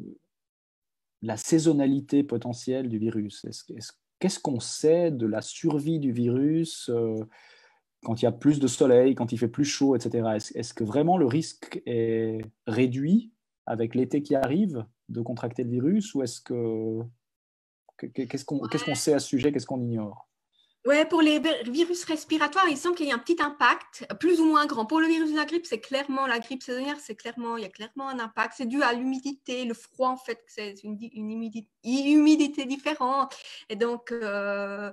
la saisonnalité potentielle du virus. Qu'est-ce qu'on sait de la survie du virus euh, quand il y a plus de soleil, quand il fait plus chaud, etc. Est-ce que vraiment le risque est réduit avec l'été qui arrive de contracter le virus ou est-ce que qu'est-ce qu'on sait à ce sujet, qu'est-ce qu'on ignore Ouais, pour les virus respiratoires, il semble qu'il y ait un petit impact, plus ou moins grand. Pour le virus de la grippe, c'est clairement la grippe saisonnière, c'est clairement il y a clairement un impact. C'est dû à l'humidité, le froid en fait, c'est une, une humidité humidité différente. Et donc, euh,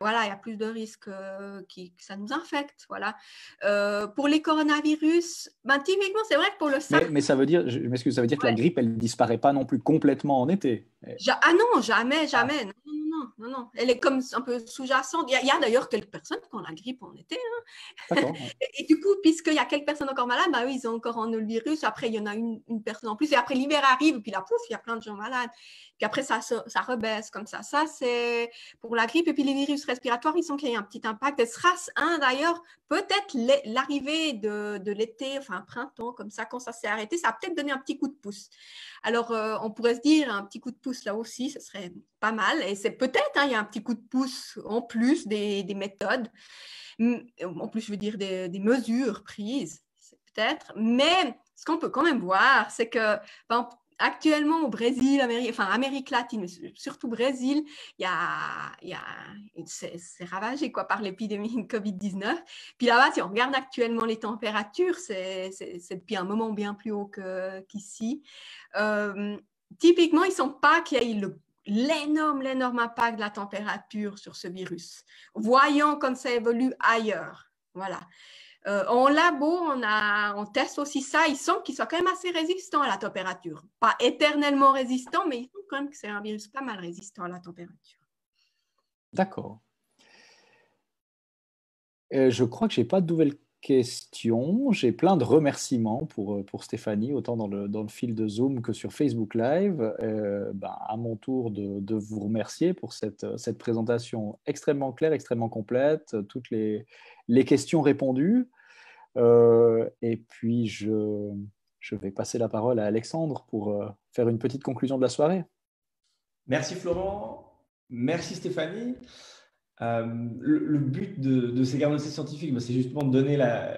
voilà, il y a plus de risques euh, qui, que ça nous infecte. Voilà. Euh, pour les coronavirus, ben, typiquement, c'est vrai que pour le SARS. Mais, ça veut dire, je m'excuse, ça veut dire que la grippe, elle ne disparaît pas non plus complètement en été. Eh. ah non, jamais, ah. jamais. Non, non, non, non, Elle est comme un peu sous-jacente. Il y a, d'ailleurs quelques personnes qui ont la grippe en été. Hein. et, du coup, puisqu'il y a quelques personnes encore malades, bah, eux, ils ont encore le virus. Après, il y en a une, personne en plus. Et après, l'hiver arrive, puis la pouf, il y a plein de gens malades. Puis après, ça ça, rebaisse comme ça. Ça, c'est pour la grippe. Et puis les virus respiratoires, ils sont qu'il y a un petit impact. Et sras un d'ailleurs, peut-être l'arrivée de, l'été, enfin printemps, comme ça, quand ça s'est arrêté, ça a peut-être donné un petit coup de pouce. Alors, euh, on pourrait se dire un petit coup de pouce là aussi, ce serait pas mal. Et c'est peut-être, hein, il y a un petit coup de pouce en plus des, méthodes, hum, en plus, je veux dire, des, mesures prises, peut-être. Mais ce qu'on peut quand même voir, c'est que ben, actuellement au Brésil, enfin Amérique latine, mais surtout Brésil, il y a, y a c'est, ravagé quoi, par l'épidémie de Covid-19. Puis là-bas, si on regarde actuellement les températures, c'est, depuis un moment bien plus haut qu'ici. Euh, typiquement, ils ne sont pas qu'il y ait l'énorme, l'énorme impact de la température sur ce virus. Voyons comme ça évolue ailleurs. Voilà. Euh, en labo, on, teste aussi ça. Il semble qu'ils soient quand même assez résistants à la température. Pas éternellement résistants, mais il semble quand même que c'est un virus pas mal résistant à la température. D'accord. Euh, je crois que je n'ai pas de nouvelles questions. J'ai plein de remerciements pour, euh, Stéphanie, autant dans le, dans fil de Zoom que sur Facebook Live. Ben, à mon tour de, vous remercier pour cette, présentation extrêmement claire, extrêmement complète, toutes les questions répondues. Euh, et puis, je, vais passer la parole à Alexandre pour euh, faire une petite conclusion de la soirée. Merci Florent, merci Stéphanie. Euh, le, but de, de ces gardes scientifiques, bah, c'est justement de donner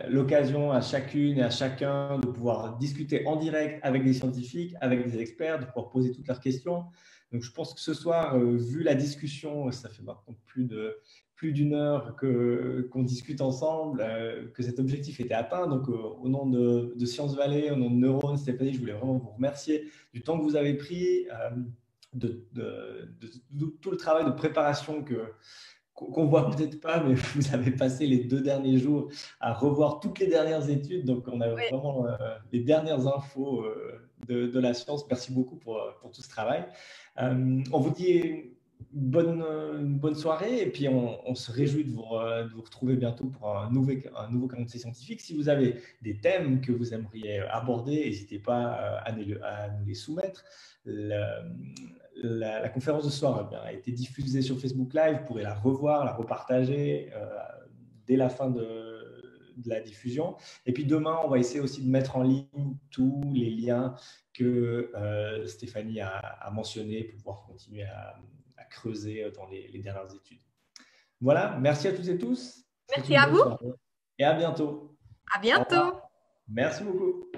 l'occasion à chacune et à chacun de pouvoir discuter en direct avec des scientifiques, avec des experts, de pouvoir poser toutes leurs questions. Donc je pense que ce soir, euh, vu la discussion, ça fait plus de plus d'une heure que qu'on discute ensemble, euh, que cet objectif était atteint. Donc au nom de, Sciences Science Valley, au nom de Neurone, Stéphanie, je voulais vraiment vous remercier du temps que vous avez pris, de tout le travail de préparation que qu'on voit peut-être pas, mais vous avez passé les deux derniers jours à revoir toutes les dernières études. Donc, on a vraiment euh, les dernières infos euh, de, la science. Merci beaucoup pour, euh, tout ce travail. on vous dit bonne, bonne soirée et puis on, se réjouit de vous, retrouver bientôt pour un nouveau, un nouveau calendrier scientifique. Si vous avez des thèmes que vous aimeriez aborder, n'hésitez pas à, à, nous les soumettre la, conférence de soir eh a été diffusée sur Facebook Live. Vous pourrez la revoir, la repartager euh, dès la fin de, la diffusion. Et puis demain, on va essayer aussi de mettre en ligne tous les liens que euh, Stéphanie a, mentionnés pour pouvoir continuer à, creuser dans les, dernières études. Voilà, merci à toutes et tous. Merci à vous. Et à bientôt. À bientôt. Merci beaucoup.